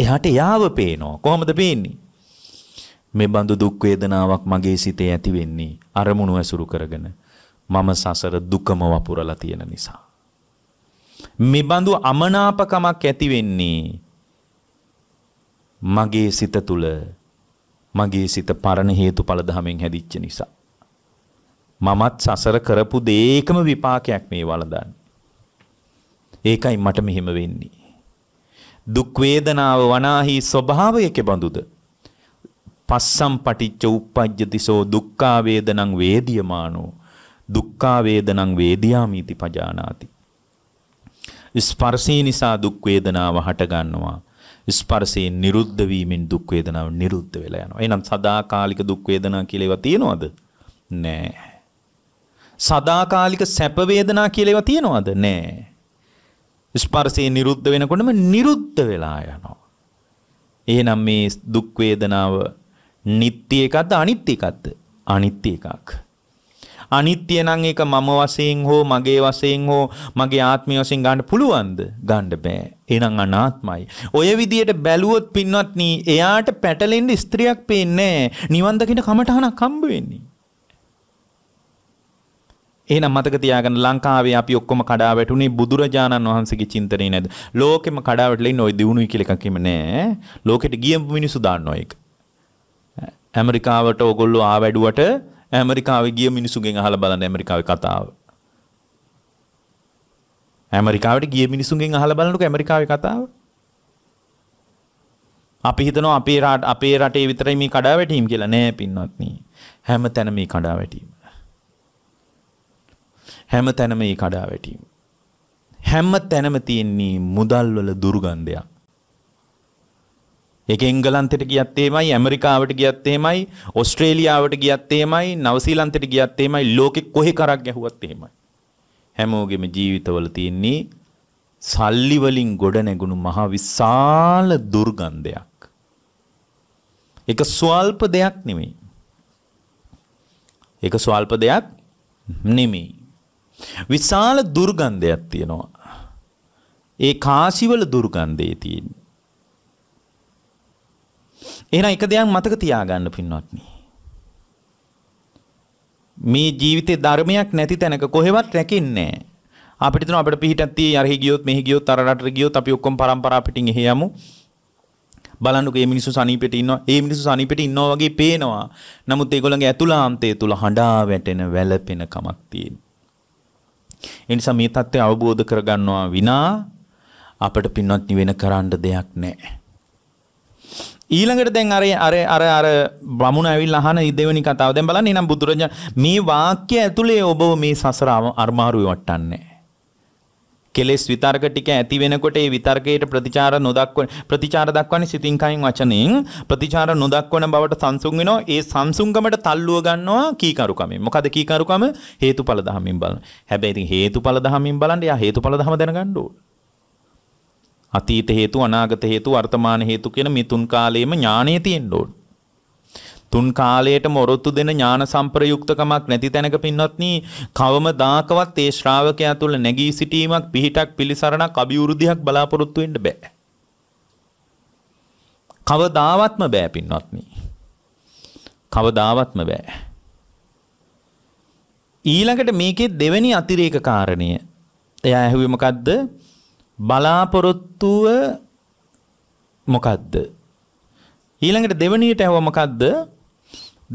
S1: එහාට යාව පේනවා. කොහොමද පේන්නේ? මේ බඳු දුක් වේදනාවක් මගේ සිතේ ඇති වෙන්නේ අරමුණු ඇසුරු කරගෙන මම සසර දුකම වපුරලා තියෙන නිසා. මේ බඳු අමනාපකමක් ඇති වෙන්නේ මගේ සිත තුළ මගේ සිත පරණ හේතුඵල ධමෙන් හැදිච්ච නිසා. මමත් සසර කරපු දේකම විපාකයක් මේ වළඳන්නේ. ඒකයි මට මෙහෙම වෙන්නේ. දුක් වේදනාව වනාහි ස්වභාවය කෙබඳුද? පස්සම් පටිච්ච උප්පජ්ජතිසෝ දුක්ඛා වේදනං වේදියමානෝ දුක්ඛා වේදනං වේදියාමිති පජානාති. ස්පර්ශය නිසා දුක් වේදනාව හට ගන්නවා. ස්පර්ශයෙන් නිරුද්ධ වීමෙන් දුක් වේදනාව නිරුද්ධ වෙලා යනවා. එහෙනම් සදාකාලික දුක් වේදනා කියලා ඒවා තියෙනවද? නෑ. සදාකාලික සැප වේදනා කියලා ඒවා තියෙනවද? නෑ. ස්පර්ශය නිරුද්ධ වෙනකොටම නිරුද්ධ වෙලා යනවා. එහෙනම් මේ දුක් වේදනාව නිට්ටි එකක්ද අනිත්‍ය එකක්ද? අනිත්‍ය එකක්. අනිත්‍ය නම් ඒක මම වශයෙන් හෝ මගේ වශයෙන් හෝ මගේ ආත්මය වශයෙන් ගන්න පුළුවන්ද? ගන්න බෑ. එහෙනම් අනාත්මයි. ඔය විදියට බැලුවොත් පින්වත්නි එයාට පැටලෙන්න ස්ත්‍රියක් පේන්නේ නෑ. නිවන් දකින්න කමටහනක් හම්බ වෙන්නේ. එහෙනම් මතක තියාගන්න ලංකාවේ අපි ඔක්කොම කඩා වැටුනේ බුදුරජාණන් වහන්සේගේ චින්තනේ නේද? ලෝකෙම කඩා වැටලා ඉන්නේ ওই දිනුනුයි කියලා එකක් හිම නෑ. ලෝකෙට ගියපු මිනිස්සු දන්නවා ඒක. ඇමරිකාවට ඕගොල්ලෝ ආවැඩුවට ඇමරිකාවේ ගිය මිනිස්සුගෙන් අහලා බලන්න ඇමරිකාවේ කතාව. ඇමරිකාවට ගිය මිනිසුන්ගෙන් අහලා බලනකොට ඇමරිකාවේ කතාව. අපි හිතනවා අපේ රට අපේ රටේ විතරයි මේ කඩාවැටීම් කියලා නෑ පින්වත්නි. හැමතැනම මේ කඩාවැටීම්. හැම තැනම ඒ කඩා වැටීම. හැම තැනම තියෙන්නේ මුදල් වල දුර්ගන්ධයක්. ඒක එංගලන්තයට ගියත් එමයයි ඇමරිකාවට ගියත් එමයයි ඔස්ට්‍රේලියාවට ගියත් එමයයි නවසීලන්තයට ගියත් එමයයි ලෝකෙ කොහේ කරක් ගැහුවත් එමයයි. හැමෝගෙම ජීවිතවල තියෙන්නේ සල්ලි වලින් ගොඩ නැගුණු මහ විශාල දුර්ගන්ධයක්. ඒක ස්වල්ප දෙයක් නෙමෙයි. ඒක ස්වල්ප දෙයක් නෙමෙයි. විශාල දුර්ගන්ධයක් තියෙනවා. ඒ කාසිවල දුර්ගන්ධය තියෙන්නේ. එහෙනම් එක දෙයක් මතක තියාගන්න පින්වත්නි. මේ ජීවිතේ ධර්මයක් නැති තැනක කොහෙවත් රැකෙන්නේ නැහැ. අපිට දෙනවා අපිට පිටින් තිය අරහි ගියොත් මෙහි ගියොත් අර රටට ගියොත් අපි ඔක්කොම පරම්පරා පිටින් එහෙ යමු. බලන්නකෝ මේ මිනිස්සු සනීපෙට ඉන්නවා. ඒ මිනිස්සු සනීපෙට ඉන්නවා වගේ පේනවා. නමුත් ඒගොල්ලන්ගේ ඇතුළාන්තය තුල හඬා වැටෙන වැළපෙන කමක් තියෙනවා. ඒ නිසා මේ தත්ත්වය අවබෝධ කරගන්නවා විනා අපිට පින්වත් නිවෙන කරන්න දෙයක් නැහැ. ඊළඟට දැන් අර අර අර අර බමුණ ඇවිල්ලා අහන දෙවෙනි කතාව දැන් බලන්න එහෙනම් බුදුරජාණන් මේ වාක්‍ය ඇතුලේ ඔබව මේ සසර අමාරුවේ වටන්නේ. කෙලෙස් විතර්ක ටික ඇති වෙනකොට ඒ විතර්කයට ප්‍රතිචාර නොදක්වන ප්‍රතිචාර දක්වන්නේ සිතින් කයින් වචනෙන් ප්‍රතිචාර නොදක්වන බවට සංසුන් වෙනවා ඒ සංසුන්කමට තල්ලුව ගන්නවා කීකරුකමෙන් මොකද කීකරුකම හේතුඵල ධහමින් බලන හැබැයි ඉතින් හේතුඵල ධහමින් බලන්න යා හේතුඵල ධහම දැනගන්න ඕන අතීත හේතු අනාගත හේතු වර්තමාන හේතු කියන මේ තුන් කාලයේම ඥාණය තියෙන්න ඕන තුන් කාලයටම ඔරොත්තු දෙන ඥාන සම්ප්‍රයුක්තකමක් නැති තැනක පින්වත්නි කවමදාකවත් ඒ ශ්‍රාවකයා තුල නැගී සිටීමක් පිහිටක් පිළිසරණක් අභිවෘද්ධියක් බලාපොරොත්තු වෙන්න බෑ. කවදාවත්ම බෑ පින්වත්නි. කවදාවත්ම බෑ. ඊළඟට මේකේ දෙවෙනි අතිරේක කාරණය එයා ඇහුවේ මොකද්ද? බලාපොරොත්තුව මොකද්ද? ඊළඟට දෙවෙනියට ඇහුවා මොකද්ද?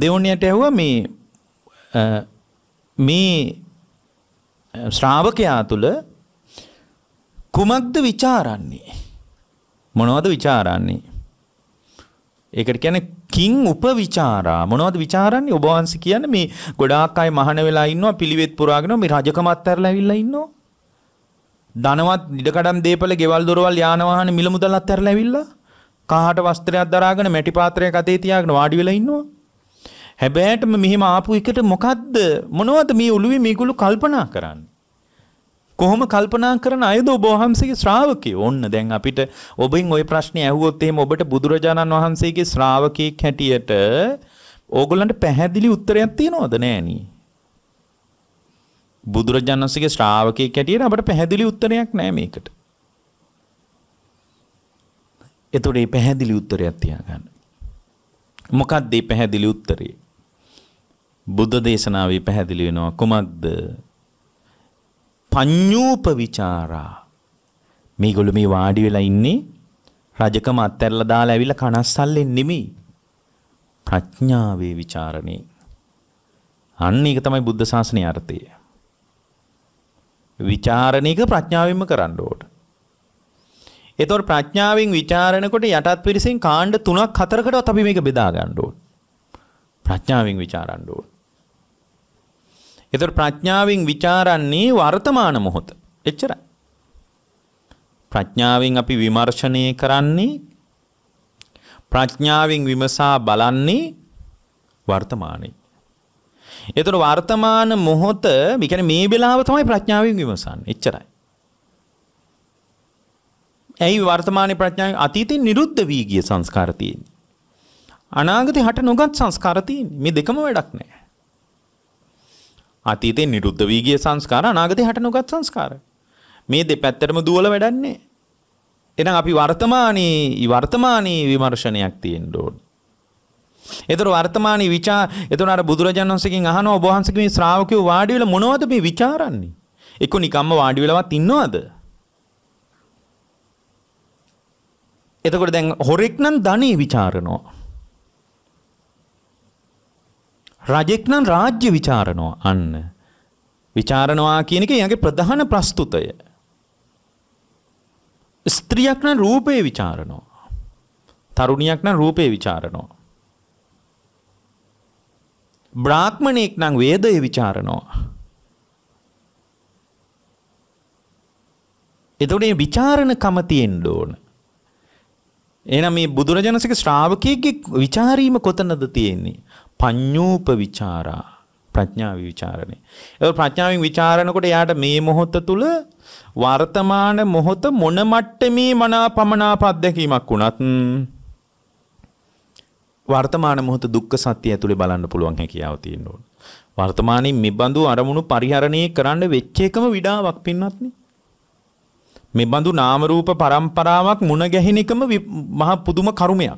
S1: දෙවොන්නයට ඇහුවා මේ මේ ශ්‍රාවකයා තුල කුමක්ද ਵਿਚාරන්නේ? මොනවද ਵਿਚාරන්නේ? ඒකට කියන්නේ කිං උපවිචාරා මොනවද ਵਿਚාරන්නේ ඔබ වහන්සේ කියන්නේ මේ ගොඩාක් අය මහාන වෙලා ඉන්නවා පිළිවෙත් පුරාගෙන මේ රජකමත් අරලා ඇවිල්ලා ඉන්නවා ධනවත් ඉඩකඩම් දීපල ගෙවල් දොරවල් යාන වාහන මිල මුදල් අත්හැරලා ඇවිල්ලා කාහට වස්ත්‍රයක් දරාගෙන මැටි පාත්‍රයක් අතේ තියාගෙන වාඩි වෙලා ඉන්නවා හැබෑටම මෙහෙම ආපු එකට මොකද්ද මොනවද මේ ඔළුවේ මේගොල්ලෝ කල්පනා කරන්නේ? කොහොම කල්පනා කරන අයද ඔබ වහන්සේගේ ශ්‍රාවකයෝ? ඔන්න දැන් අපිට ඔබෙන් ওই ප්‍රශ්නේ ඇහුවොත් එහෙම ඔබට බුදුරජාණන් වහන්සේගේ ශ්‍රාවකෙක් හැටියට ඕගොල්ලන්ට පැහැදිලි උත්තරයක් තියනවද නෑනේ? බුදුරජාණන් වහන්සේගේ ශ්‍රාවකෙක් හැටියට අපට පැහැදිලි උත්තරයක් නෑ මේකට. එතකොට මේ පැහැදිලි උත්තරයක් තියාගන්න. මොකක්ද මේ පැහැදිලි උත්තරේ? බුද්ධ දේශනාවේ පැහැදිලි වෙනවා කුමක්ද? පඤ්ඤූප විචාරා. මේගොල්ලෝ මේ වාඩි වෙලා ඉන්නේ රජකම අත්හැරලා දාලා ඇවිල්ලා කනස්සල්ලෙන් නෙමෙයි. ප්‍රඥාවේ ਵਿਚාරණේ. අන්න ඒක තමයි බුද්ධ ශාසනයේ අර්ථය. විචාරණේක ප්‍රඥාවෙන්ම කරන්න ඕන. ඒතකොට ප්‍රඥාවෙන් ਵਿਚාරණකොට යටත් පිරිසෙන් කාණ්ඩ 3ක් 4කටවත් අපි මේක බෙදා ගන්න ඕන. ප්‍රඥාවෙන් ਵਿਚාරන්න ඕන. එතකොට ප්‍රඥාවෙන් ਵਿਚාරන්නේ වර්තමාන මොහොත. එච්චරයි. ප්‍රඥාවෙන් අපි විමර්ශනය කරන්නේ ප්‍රඥාවෙන් විමසා බලන්නේ වර්තමානයේ. එතකොට වර්තමාන මොහොත, ඒ කියන්නේ මේ වෙලාව තමයි ප්‍රඥාවෙන් විමසන්නේ. එච්චරයි. ඇයි වර්තමානයේ ප්‍රඥාවෙන් අතීතේ නිරුද්ධ වී ගිය සංස්කාර තියෙන්නේ? අනාගතේ හට නොගත් සංස්කාර තියෙන්නේ. මේ දෙකම වැඩක් නැහැ. අතීතේ නිරුද්ධ වී ගිය සංස්කාර අනාගතේ හටනුගත් සංස්කාර. මේ දෙපැත්තටම දුවල වැඩන්නේ. එහෙනම් අපි වර්තමානී වර්තමානී විමර්ශනයක් තියෙන්න ඕනේ. එතකොට වර්තමානී විචා එතන අර බුදුරජාණන් වහන්සේගෙන් අහනවා ඔබ වහන්සේගේ ශ්‍රාවකයෝ වාඩි වෙලා මොනවද මේ ਵਿਚාරන්නේ? එක්ක නිකම්ම වාඩි වෙලවත් ඉන්නවද? එතකොට දැන් හොරෙක් නම් ධනෙ ਵਿਚාරනවා. රජෙක් නම් රාජ්‍ය ਵਿਚාරනවා අන්න. ਵਿਚාරනවා කියන එක එයාගේ ප්‍රධාන ප්‍රස්තුතය. ස්ත්‍රියක් නම් රූපේ ਵਿਚාරනවා. තරුණියක් නම් රූපේ ਵਿਚාරනවා. බ්‍රාහ්මණෙක් නම් වේදය ਵਿਚාරනවා. එතකොට මේ ਵਿਚාරණකම තියෙන්න ඕන. එහෙනම් මේ බුදුරජාණන්සේගේ ශ්‍රාවකයෙක්ගේ ਵਿਚාරීම කොතනද තියෙන්නේ? පඤ්ඤූප විචාරා ප්‍රඥාව විචාරණේ. ඒක ප්‍රඥාවෙන් විචාරනකොට එයාට මේ මොහොත තුල වර්තමාන මොහොත මොන මට්ටමේ මනාපමනාප අත්දැකීමක් වුණත් වර්තමාන මොහොත දුක්ඛ සත්‍ය ඇතුලේ බලන්න පුළුවන් හැකියාව තියෙන්න ඕන. වර්තමානයේ මෙබඳු අරමුණු පරිහරණය කරන්න වෙච්ච එකම විඩාවක් පින්නත් නේ. මෙබඳු නාම රූප පරම්පරාවක් මුණ ගැහෙන එකම මහ පුදුම කරුමයක්.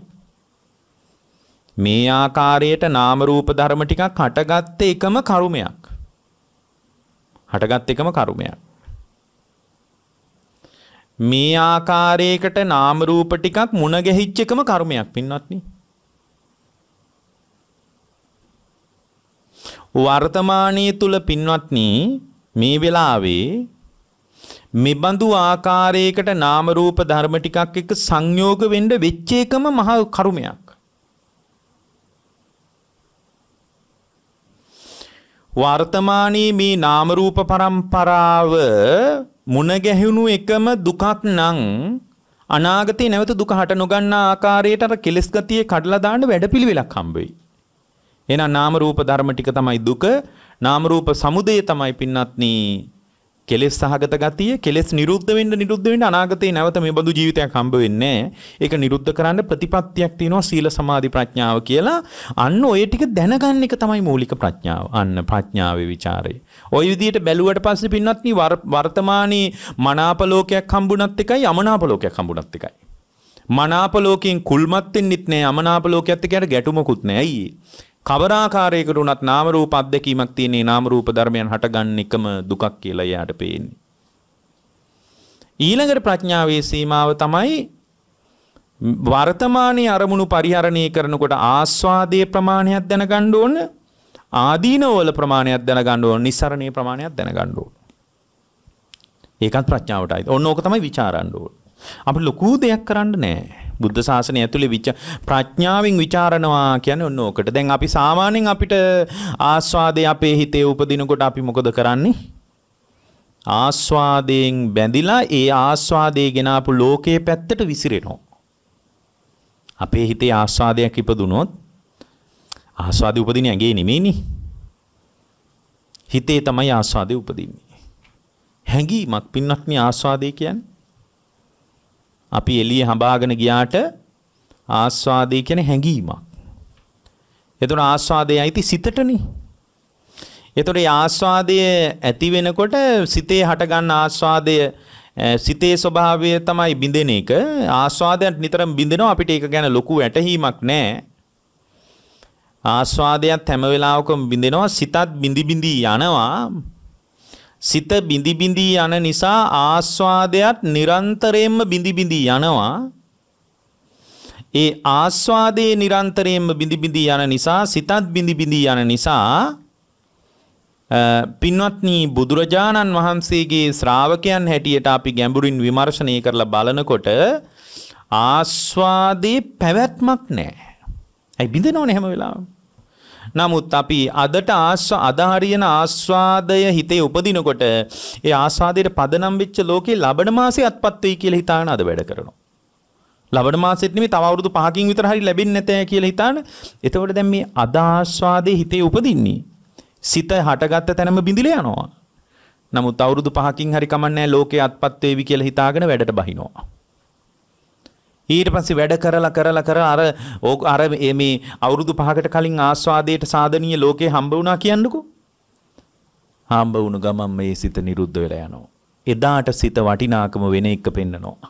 S1: මේ ආකාරයට නාම රූප ධර්ම ටිකක් හටගත්තේ එකම කර්මයක්. හටගත් එකම කර්මයක්. මේ ආකාරයකට නාම රූප ටිකක් මුණ ගැහිච්ච එකම කර්මයක් පින්වත්නි. වර්තමානයේ තුල පින්වත්නි මේ වෙලාවේ මෙබඳු ආකාරයකට නාම රූප ධර්ම ටිකක් එක්ක සංයෝග වෙන්න වෙච්ච එකම මහ කර්මයක්. වර්තමානයේ මේ නාම රූප පරම්පරාව මුණ ගැහුණු එකම දුකක් නම් අනාගතේ නැවත දුක හට නොගන්නා ආකාරයට අර කෙලස් ගතිය කඩලා දාන්න වැඩපිළිවෙලක් හම්බ වෙයි. එහෙනම් නාම රූප ධර්ම ටික තමයි දුක. නාම රූප සමුදය තමයි පින්නත්නි කෙලෙස් සහගත ගතිය කෙලෙස් නිරුද්ධ වෙන්න නිරුද්ධ වෙන්න අනාගතේ නැවත මේ බඳු ජීවිතයක් හම්බ වෙන්නේ ඒක නිරුද්ධ කරන්න ප්‍රතිපත්තියක් තියෙනවා සීල සමාධි ප්‍රඥාව කියලා අන්න ඔය ටික දැනගන්න එක තමයි මූලික ප්‍රඥාව අන්න ප්‍රඥාවේ ਵਿਚාරය ওই විදිහට බැලුවට පස්සේ පින්නත් වර්තමානයේ මනාප ලෝකයක් හම්බුණත් එකයි අමනාප ලෝකයක් හම්බුණත් එකයි මනාප ලෝකයෙන් කුල්මත් වෙන්නෙත් නෑ අමනාප ලෝකයක් එක්ක ගැටුමකුත් නෑ අයියේ කවරාකාරයකට වුණත් නාම රූප අත්දැකීමක් තියෙනේ නාම රූප ධර්මයන් හටගන්න එකම දුකක් කියලා එයාට පේන්නේ. ඊළඟට ප්‍රඥාවේ සීමාව තමයි වර්තමානයේ අරමුණු පරිහරණය කරනකොට ආස්වාදයේ ප්‍රමාණයක් දැනගන්න ඕන ආදීනවල ප්‍රමාණයක් දැනගන්න ඕන නිස්සරණයේ ප්‍රමාණයක් දැනගන්න ඕන. ඒකත් ප්‍රඥාවටයි. ඔන්න ඕක තමයි ਵਿਚාරන්න ඕන. අපි ලොකු දෙයක් කරන්න නෑ. බුද්ධ ශාසනය ඇතුලේ විච ප්‍රඥාවෙන් ਵਿਚාරනවා කියන්නේ ඔන්න ඕකට. දැන් අපි සාමාන්‍යයෙන් අපිට ආස්වාදේ අපේ හිතේ උපදිනකොට අපි මොකද කරන්නේ? ආස්වාදයෙන් බැඳිලා ඒ ආස්වාදේ ගෙනාපු ලෝකයේ පැත්තට විසිරෙනවා. අපේ හිතේ ආස්වාදයක් ඉපදුනොත් ආස්වාදේ උපදින්නේ ඇගේ නෙමෙයිනේ. හිතේ තමයි ආස්වාදේ උපදින්නේ. හැඟීමක් පින්නක්නේ ආස්වාදේ කියන්නේ. අපි එළිය හඹාගෙන ගියාට ආස්වාදේ කියන්නේ හැඟීමක්. එතකොට ආස්වාදේ අයිති සිතටනේ. එතකොට ආස්වාදය ඇති වෙනකොට සිතේ හටගන්න ආස්වාදය සිතේ ස්වභාවය තමයි බිඳෙන එක ආස්වාදයන් නිතරම බිඳෙනවා අපිට ඒක ගැන ලොකු වැටහීමක් නැහැ ආස්වාදයත් හැම වෙලාවකම බිඳෙනවා සිතත් බිඳි බිඳි යනවා සිත බිඳි බිඳී යන නිසා ආස්වාදයට නිරන්තරයෙන්ම බිඳි බිඳී යනවා. ඒ ආස්වාදයේ නිරන්තරයෙන්ම බිඳි බිඳී යන නිසා සිතත් බිඳි බිඳී යන නිසා පින්වත්නි බුදුරජාණන් වහන්සේගේ ශ්‍රාවකයන් හැටියට අපි ගැඹුරින් විමර්ශනය කරලා බලනකොට ආස්වාදේ පැවැත්මක් නැහැ. ඇයි බිඳනවනේ හැම වෙලාවෙම. නමුත් අපි අදට ආස්ව අදාහරියන ආස්වාදය හිතේ උපදිනකොට ඒ ආස්වාදයට පදනම් වෙච්ච ලෝකේ ලබන මාසේ අත්පත් වෙයි කියලා හිතාන අද වැඩ කරනවා. ලබන මාසෙත් නෙමෙයි තව අවුරුදු 5කින් විතර හරි ලැබෙන්නේ නැතේ කියලා හිතාන. එතකොට දැන් මේ අදාස්වාදේ හිතේ උපදින්නේ. සිත හටගත්ත තැනම බිඳිලා යනවා. නමුත් අවුරුදු 5කින් හරි කමන්නේ නැහැ ලෝකේ අත්පත් වේවි කියලා හිතාගෙන වැඩට බහිනවා. ඊට පස්සේ වැඩ කරලා කරලා කරලා අර අර මේ අවුරුදු පහකට කලින් ආස්වාදයට සාධනීය ලෝකේ හම්බ වුණා කියන්නකෝ. හම්බ වුණු ගමන් මේ සිත නිරුද්ධ වෙලා යනවා. එදාට සිත වටිනාකම වෙන එක පෙන්නනවා.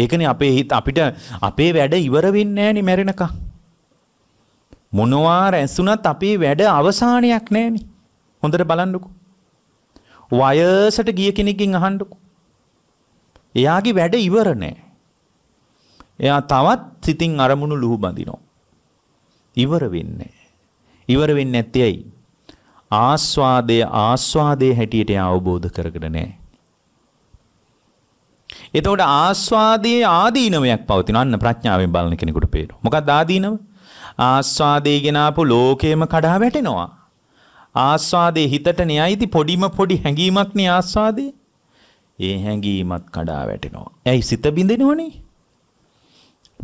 S1: ඒකනේ අපේ හිත අපිට අපේ වැඩ ඉවර වෙන්නේ නැහනේ මැරෙනකම්. මොනවා රැස්ුණත් අපේ වැඩ අවසානයක් නැහනේ. හොඳට බලන්නකෝ. වයසට ගිය කෙනෙක්ගෙන් අහන්නකෝ. එයාගේ වැඩ ඉවර නෑ. එයා තවත් සිතින් අරමුණු ලුහු බඳිනවා. ඉවර වෙන්නේ. ඉවර වෙන්නේ නැත්තේ ඇයි? ආස්වාදය ආස්වාදයේ හැටියට එයා අවබෝධ කරගෙන නෑ. එතකොට ආස්වාදයේ ආදීනමයක් පවතින අන්න ප්‍රඥාවෙන් බලන කෙනෙකුට පේනවා. මොකක්ද ආදීනම? ආස්වාදයේ ගෙනාපු ලෝකේම කඩා වැටෙනවා. ආස්වාදයේ හිතට න්‍යයිති පොඩිම පොඩි හැඟීමක් නේ ආස්වාදේ. ඒ හැඟීමත් කඩා වැටෙනවා. ඇයි සිත බිඳෙනවනේ?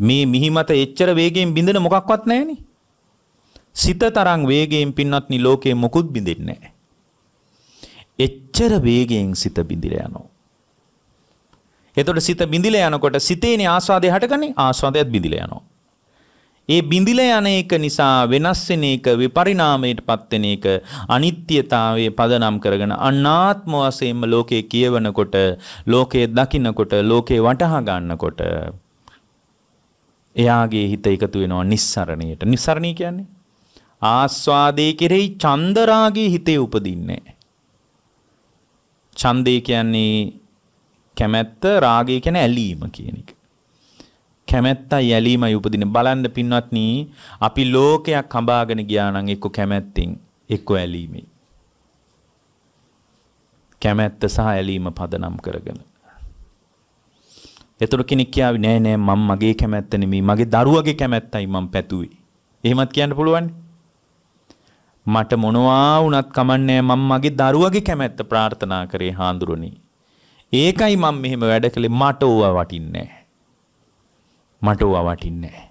S1: මේ මිහිමත එච්චර වේගයෙන් බිඳෙන මොකක්වත් නැහැනේ. සිත තරම් වේගයෙන් පින්නත් නි ලෝකේ මොකුත් බිඳෙන්නේ නැහැ. එච්චර වේගයෙන් සිත බිඳිලා යනවා. එතකොට සිත බිඳිලා යනකොට සිතේනේ ආස්වාදය හටගන්නේ ආස්වාදයත් බිඳිලා යනවා. ඒ බිඳිල යන එක නිසා වෙනස් වෙන එක විපරිණාමයට පත් වෙන එක අනිත්‍යතාවයේ පදනම් කරගෙන අනාත්ම වශයෙන්ම ලෝකේ කියවනකොට ලෝකේ දකින්නකොට ලෝකේ වටහා ගන්නකොට එයාගේ හිත එකතු වෙනවා නිස්සරණයට. නිස්සරණී කියන්නේ ආස්වාදයේ කෙරෙහි චන්දරාගේ හිතේ උපදින්නේ. ඡන්දේ කියන්නේ කැමැත්ත, රාගය කියන්නේ ඇලීම කියන එක. කැමැත්තයි යැලීමයි උපදින බලන්න පින්වත්නි අපි ලෝකයක් හඹාගෙන ගියා නම් එක්ක කැමැත්තෙන් එක්ක ඇලීමෙන් කැමැත්ත සහ ඇලීම පදනම් කරගෙන එතකොට කෙනෙක් කියාවි නෑ නෑ මම මගේ කැමැත්ත නෙමෙයි මගේ දරුවගේ කැමැත්තයි මම පැතුවේ. එහෙමත් කියන්න පුළුවන්. මට මොනවා වුණත් කමන්නේ මම මගේ දරුවගේ කැමැත්ත ප්‍රාර්ථනා කරේ හාඳුරණි. ඒකයි මම මෙහෙම වැඩ කළේ මට ඕවා වටින්නේ නෑ. මට ඕවා වටින්නේ නැහැ.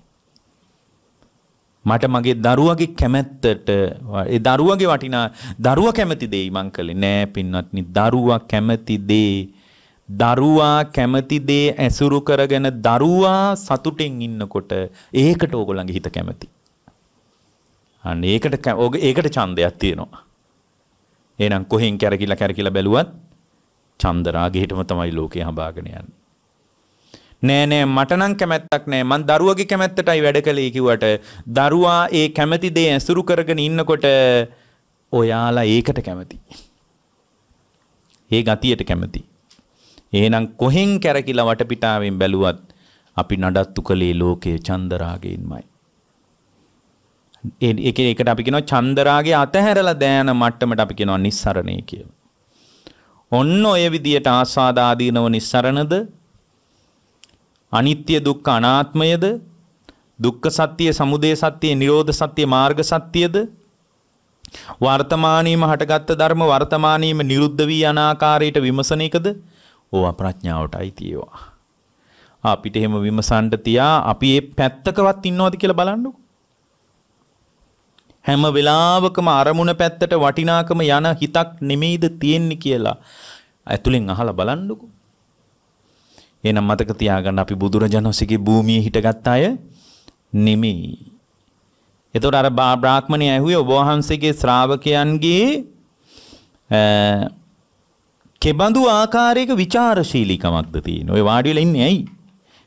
S1: මට මගේ දරුවගේ කැමැත්තට ඒ දරුවගේ වටිනා දරුවා කැමති දෙයි මං කළේ නෑ පින්වත්නි දරුවා කැමති දේ දරුවා කැමති දේ ඇසුරු කරගෙන දරුවා සතුටින් ඉන්නකොට ඒකට ඕගොල්ලන්ගේ හිත කැමති. අන්න ඒකට ඒකට ඡන්දයක් තියෙනවා. එහෙනම් කොහෙන් කැරකිලා කැරකිලා බැලුවත් චන්දරාගයටම තමයි ලෝකේ හඹාගෙන යන්නේ. නෑ නෑ මට නම් කැමැත්තක් නෑ මං දරුවගේ කැමැත්තටයි වැඩ කළේ කිව්වට දරුවා ඒ කැමැති දේ ඇසුරු කරගෙන ඉන්නකොට ඔයාලා ඒකට කැමති. ඒ ගතියට කැමති. එහෙනම් කොහෙන් කැරකිලා වටපිටාවෙන් බැලුවත් අපි නඩත්තු කළේ ලෝකයේ චන්දරාගයෙන්මයි. ඒ කියන්නේ ඒකට අපි කියනවා චන්දරාගය අතහැරලා දෑන මට්ටමට අපි කියනවා නිස්සරණය කියලා. ඔන්න ඔය විදියට ආස්වාදාදීනව නිස්සරණද අනිත්‍ය දුක්ඛ අනාත්මයද දුක්ඛ සත්‍ය සමුදය සත්‍ය නිරෝධ සත්‍ය මාර්ග සත්‍යද වර්තමානීයම හටගත් ධර්ම වර්තමානීයම නිරුද්ධ වී යන ආකාරයට විමසන එකද ඕවා ප්‍රඥාවටයි තියෙවා අපිට එහෙම විමසන්න තියා අපි මේ පැත්තකවත් ඉන්නවද කියලා බලන්නකෝ හැම වෙලාවකම අරමුණ පැත්තට වටිනාකම යන හිතක් නෙමෙයිද තියෙන්නේ කියලා ඇතුලෙන් අහලා බලන්නකෝ එහෙනම් මතක තියාගන්න අපි බුදුරජාණන් වහන්සේගේ භූමියේ හිටගත් අය නෙමෙයි. එතකොට අර බ්‍රාහ්මණය ඇහුවේ ඔබ වහන්සේගේ ශ්‍රාවකයන්ගේ කෙබඳු ආකාරයක ਵਿਚාරශීලීකමක්ද තියෙන. ඔය වාඩි වෙලා ඉන්නේ ඇයි?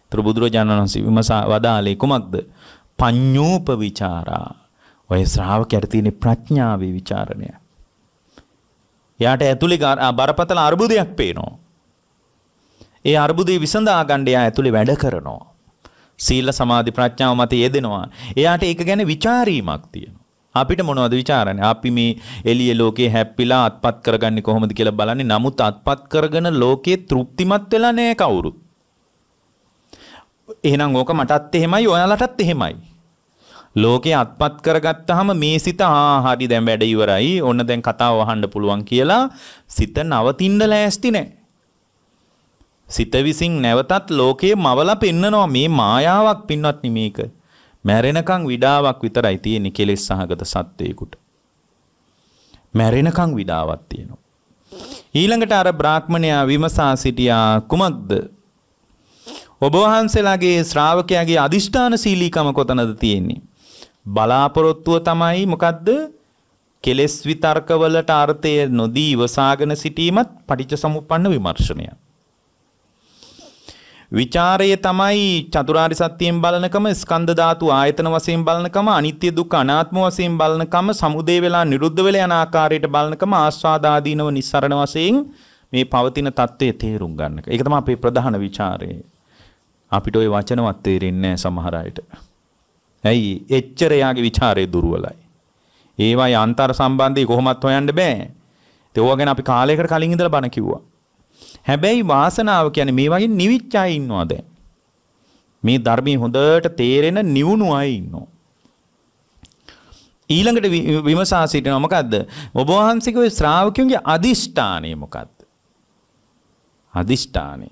S1: ඒතර බුදුරජාණන් වහන්සේ විමසා වදාලේ කුමක්ද? පඤ්ඤෝප විචාරා. ඔය ශ්‍රාවකයාට තියෙන ප්‍රඥාවේ ਵਿਚාරණය. යාට ඇතුලේ බරපතල අරුබුදයක් පේනවා. ඒ අර්බුදේ විසඳා ගන්න එයා ඇතුලේ වැඩ කරනවා. සීල සමාධි ප්‍රඥාව මත යෙදෙනවා. එයාට ඒක ගැන ਵਿਚාරීමක් තියෙනවා. අපිට මොනවද ਵਿਚාරන්නේ? අපි මේ එළිය ලෝකේ හැප්පිලා අත්පත් කරගන්නේ කොහොමද කියලා බලන්නේ. නමුත් අත්පත් කරගෙන ලෝකේ තෘප්තිමත් වෙලා නැහැ කවුරුත්. එහෙනම් ඕක මටත් එහෙමයි ඔයාලටත් එහෙමයි. ලෝකේ අත්පත් කරගත්තාම මේ සිත ආ හරි දැන් වැඩ ඉවරයි. ඕන්න දැන් කතාව අහන්න පුළුවන් කියලා සිත නවතින්න ලෑස්ති නැහැ. සිත විසින් නැවතත් ලෝකයේ මවලා පෙන්නනවා මේ මායාවක් පින්වත්නි මේක. මැරෙනකන් විඩාවක් විතරයි තියෙන්නේ කෙලෙස් සහගත සත්වයකට. මැරෙනකන් විඩාවක් තියෙනවා. ඊළඟට අර බ්‍රාහ්මණයා විමසා සිටියා කුමක්ද? ඔබ වහන්සේලාගේ ශ්‍රාවකයාගේ අදිෂ්ඨාන සීලීකම කොතනද තියෙන්නේ? බලාපොරොත්තුව තමයි මොකද්ද? කෙලෙස් විතර්කවලට අර්ථය නොදී ඉවසාගෙන සිටීමත් පටිච්චසමුප්පන්න විමර්ශනයක්. විචාරයේ තමයි චතුරාර්ය සත්‍යයෙන් බලනකම ස්කන්ධ ධාතු ආයතන වශයෙන් බලනකම අනිත්‍ය දුක්ඛ අනාත්ම වශයෙන් බලනකම සමුදේ වෙලා නිරුද්ධ වෙලා යන ආකාරයට බලනකම ආස්වාදාදීනව නිස්සරණ වශයෙන් මේ පවතින தત્ත්වයේ තේරුම් ගන්නක. ඒක තමයි අපේ ප්‍රධාන ਵਿਚාරය. අපිට ওই වචනවත් තේරෙන්නේ නැහැ සමහර අයට. ඇයි? එච්චර යාගේ ਵਿਚාරය දුර්වලයි. ඒවයි අන්තර් සම්බන්ධය කොහොමත් හොයන්න බෑ. ඒකෝ ගැන අපි කාලයකට කලින් ඉඳලා බණ කිව්වා. හැබැයි වාසනාව කියන්නේ මේ වගේ නිවිච්ච අය ඉන්නවා දැන්. මේ ධර්මයේ හොඳට තේරෙන නිවුණු අය ඉන්නවා. ඊළඟට විමසා සිටිනවා මොකද්ද? ඔබ වහන්සේගේ ශ්‍රාවකයන්ගේ අදිෂ්ඨානය මොකද්ද? අදිෂ්ඨානය.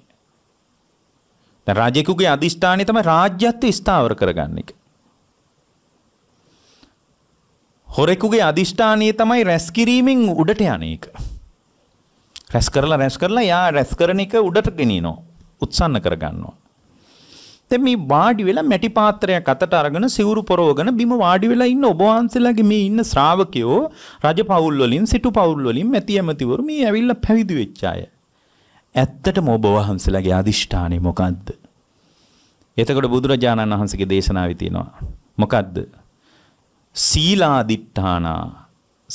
S1: දැන් රාජකෙකුගේ අදිෂ්ඨානය තමයි රාජ්‍යත්ව ස්ථාවර කරගන්න එක. හොරෙකුගේ අදිෂ්ඨානය තමයි රැස් කිරීමෙන් උඩට යන එක. රැස් කරලා රැස් කරලා යා රැස් කරන එක උඩට ගෙනිනවා. උත්සන්න කරගන්නවා. දැන් මේ වාඩි වෙලා මැටි පාත්‍රයක් අතට අරගෙන සිවුරු පොරවගෙන බිම වාඩි වෙලා ඉන්න ඔබ වහන්සේලාගේ මේ ඉන්න ශ්‍රාවකයෝ රජ පවුල් වලින් සිටු පවුල් වලින් මැති ඇමතිවරු මේ ඇවිල්ලා පැවිදි වෙච්ච අය. ඇත්තටම ඔබ වහන්සේලාගේ අදිෂ්ඨානේ මොකද්ද? එතකොට බුදුරජාණන් වහන්සේගේ දේශනාවේ තියෙනවා. මොකද්ද? සීලාදිඨානා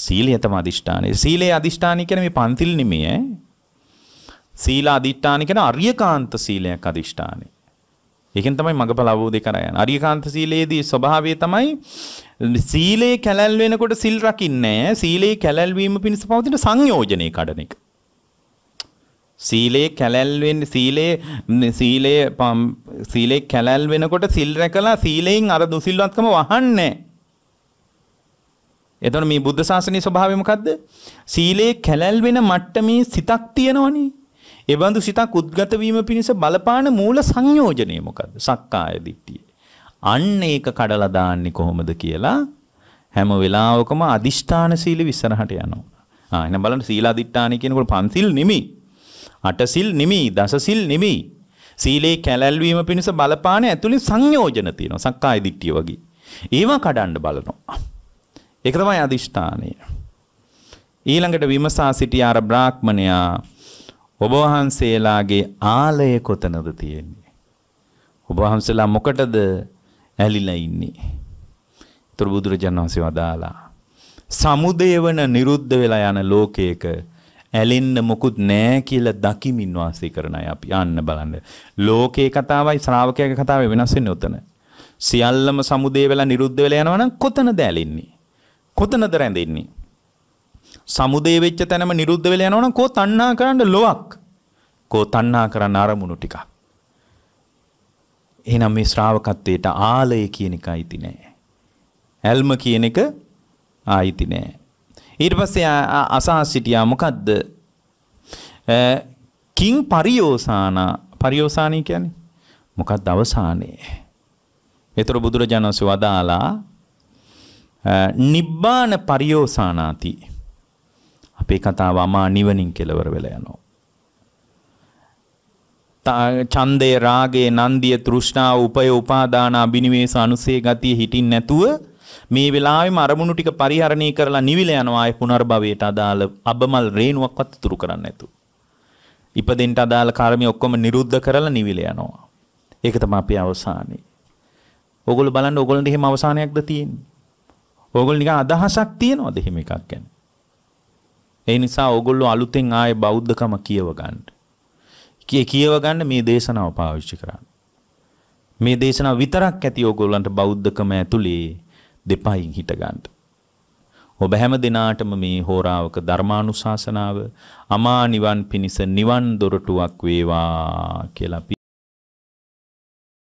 S1: සීලය තමයි අදිෂ්ඨානය. සීලේ අදිෂ්ඨානය කියන්නේ මේ පන්තිල් නෙමෙයි ඈ. සීල අදිෂ්ඨාන කියන අරියකාන්ත සීලයක් අදිෂ්ඨානයි. ඒකෙන් තමයි මගපල අවබෝධය කරා යන්නේ. අරියකාන්ත සීලයේදී ස්වභාවය තමයි සීලේ කැළැල් වෙනකොට සිල් රකින්නේ සීලේ කැළැල් වීම පිණිස පවතින සංයෝජනේ කඩන එක. සීලේ කැළැල් වෙන්නේ සීලේ සීලේ සීලේ කැළැල් වෙනකොට සිල් රැකලා සීලෙන් අර දුසිල්වත්කම වහන්නේ නැහැ. එතකොට මේ බුද්ධ ශාසනයේ ස්වභාවය මොකද්ද? සීලේ කැළැල් වෙන මට්ටමේ සිතක් තියෙනවනේ. ඒ බඳු සිතක් උද්ගත වීම පිණිස බලපාන මූල සංයෝජනය මොකද්ද? සක්කාය දිට්ඨිය. අන්න ඒක කඩලා දාන්නේ කොහොමද කියලා හැම වෙලාවකම අදිෂ්ඨාන සීල විසරහට යනවා. ආ එහෙනම් බලන්න සීලාදිෂ්ඨානයි කියනකොට පන්සිල් නෙමෙයි. අටසිල් නෙමෙයි, දසසිල් නෙමෙයි. සීලේ කැළැල් වීම පිණිස බලපාන ඇතුළේ සංයෝජන තියෙනවා. සක්කාය දිට්ඨිය වගේ. ඒවා කඩන්න බලනවා. ඒක තමයි අදිෂ්ඨානය. ඊළඟට විමසා සිටි ආර බ්‍රාහ්මණයා ඔබ වහන්සේලාගේ ආලය කොතනද තියෙන්නේ? ඔබ වහන්සේලා මොකටද ඇලිලා ඉන්නේ? ඒතර බුදුරජාණන් වහන්සේ වදාලා සමුදේවන නිරුද්ධ වෙලා යන ලෝකයක ඇලෙන්න මොකුත් නෑ කියලා දකිමින් වාසය කරන අය අපි අන්න බලන්න. ලෝකේ කතාවයි ශ්‍රාවකයාගේ කතාවයි වෙනස් වෙන්නේ උතන. සියල්ලම සමුදේ වෙලා නිරුද්ධ වෙලා යනවා නම් කොතනද ඇලෙන්නේ? කොතනද රැඳෙන්නේ? සමුදේ වෙච්ච තැනම නිරුද්ධ වෙලා යනවනම් කෝ තණ්හා කරන්න ලොවක්. කෝ තණ්හා කරන්න අරමුණු ටිකක්. එහෙනම් මේ ශ්‍රාවකත්වයට ආලය කියන එක අයිති නෑ. ඇල්ම කියන එක ආයිති නෑ. ඊට පස්සේ අසහ සිටියා මොකද්ද? කිං පරියෝසාන පරියෝසානී කියන්නේ මොකක්ද අවසානයේ? ඒතර බුදුරජාණන් වහන්සේ වදාලා නිබ්බාන පරියෝසානාති. අපේ කතාව අමා නිවනින් කෙලවර වෙලා යනවා. ඡන්දය රාගේ නන්දිය තෘෂ්ණාව උපය උපාදාන අබිනිවේෂ අනුසේ ගතිය හිටින් නැතුව මේ වෙලාවෙම අරමුණු ටික පරිහරණය කරලා නිවිල යනවා ආයේ පුනර්භවයට අදාළ අබමල් රේණුවක්වත් ඉතුරු කරන්නේ නැතු. ඉපදෙන්ට අදාළ කර්මය ඔක්කොම නිරුද්ධ කරලා නිවිල යනවා. ඒක තමයි අපේ අවසානේ. ඕගොල්ලෝ බලන්න ඕගොල්ලන්ට එහෙම අවසානයක්ද තියෙන්නේ? ඕගොල්ලෝ නිකන් අදහසක් තියනවාද එහෙම එකක් ගැන? ඒ නිසා ඕගොල්ලෝ අලුතෙන් ආයේ බෞද්ධකම කියව ගන්න. කියව ගන්න මේ දේශනාව පාවිච්චි කරන්න. මේ දේශනාව විතරක් ඇති ඕගොල්ලන්ට බෞද්ධකම ඇතුලේ දෙපයින් හිට ගන්න. ඔබ හැම දිනාටම මේ හෝරාවක ධර්මානුශාසනාව අමා නිවන් පිණිස නිවන් දොරටුවක් වේවා කියලා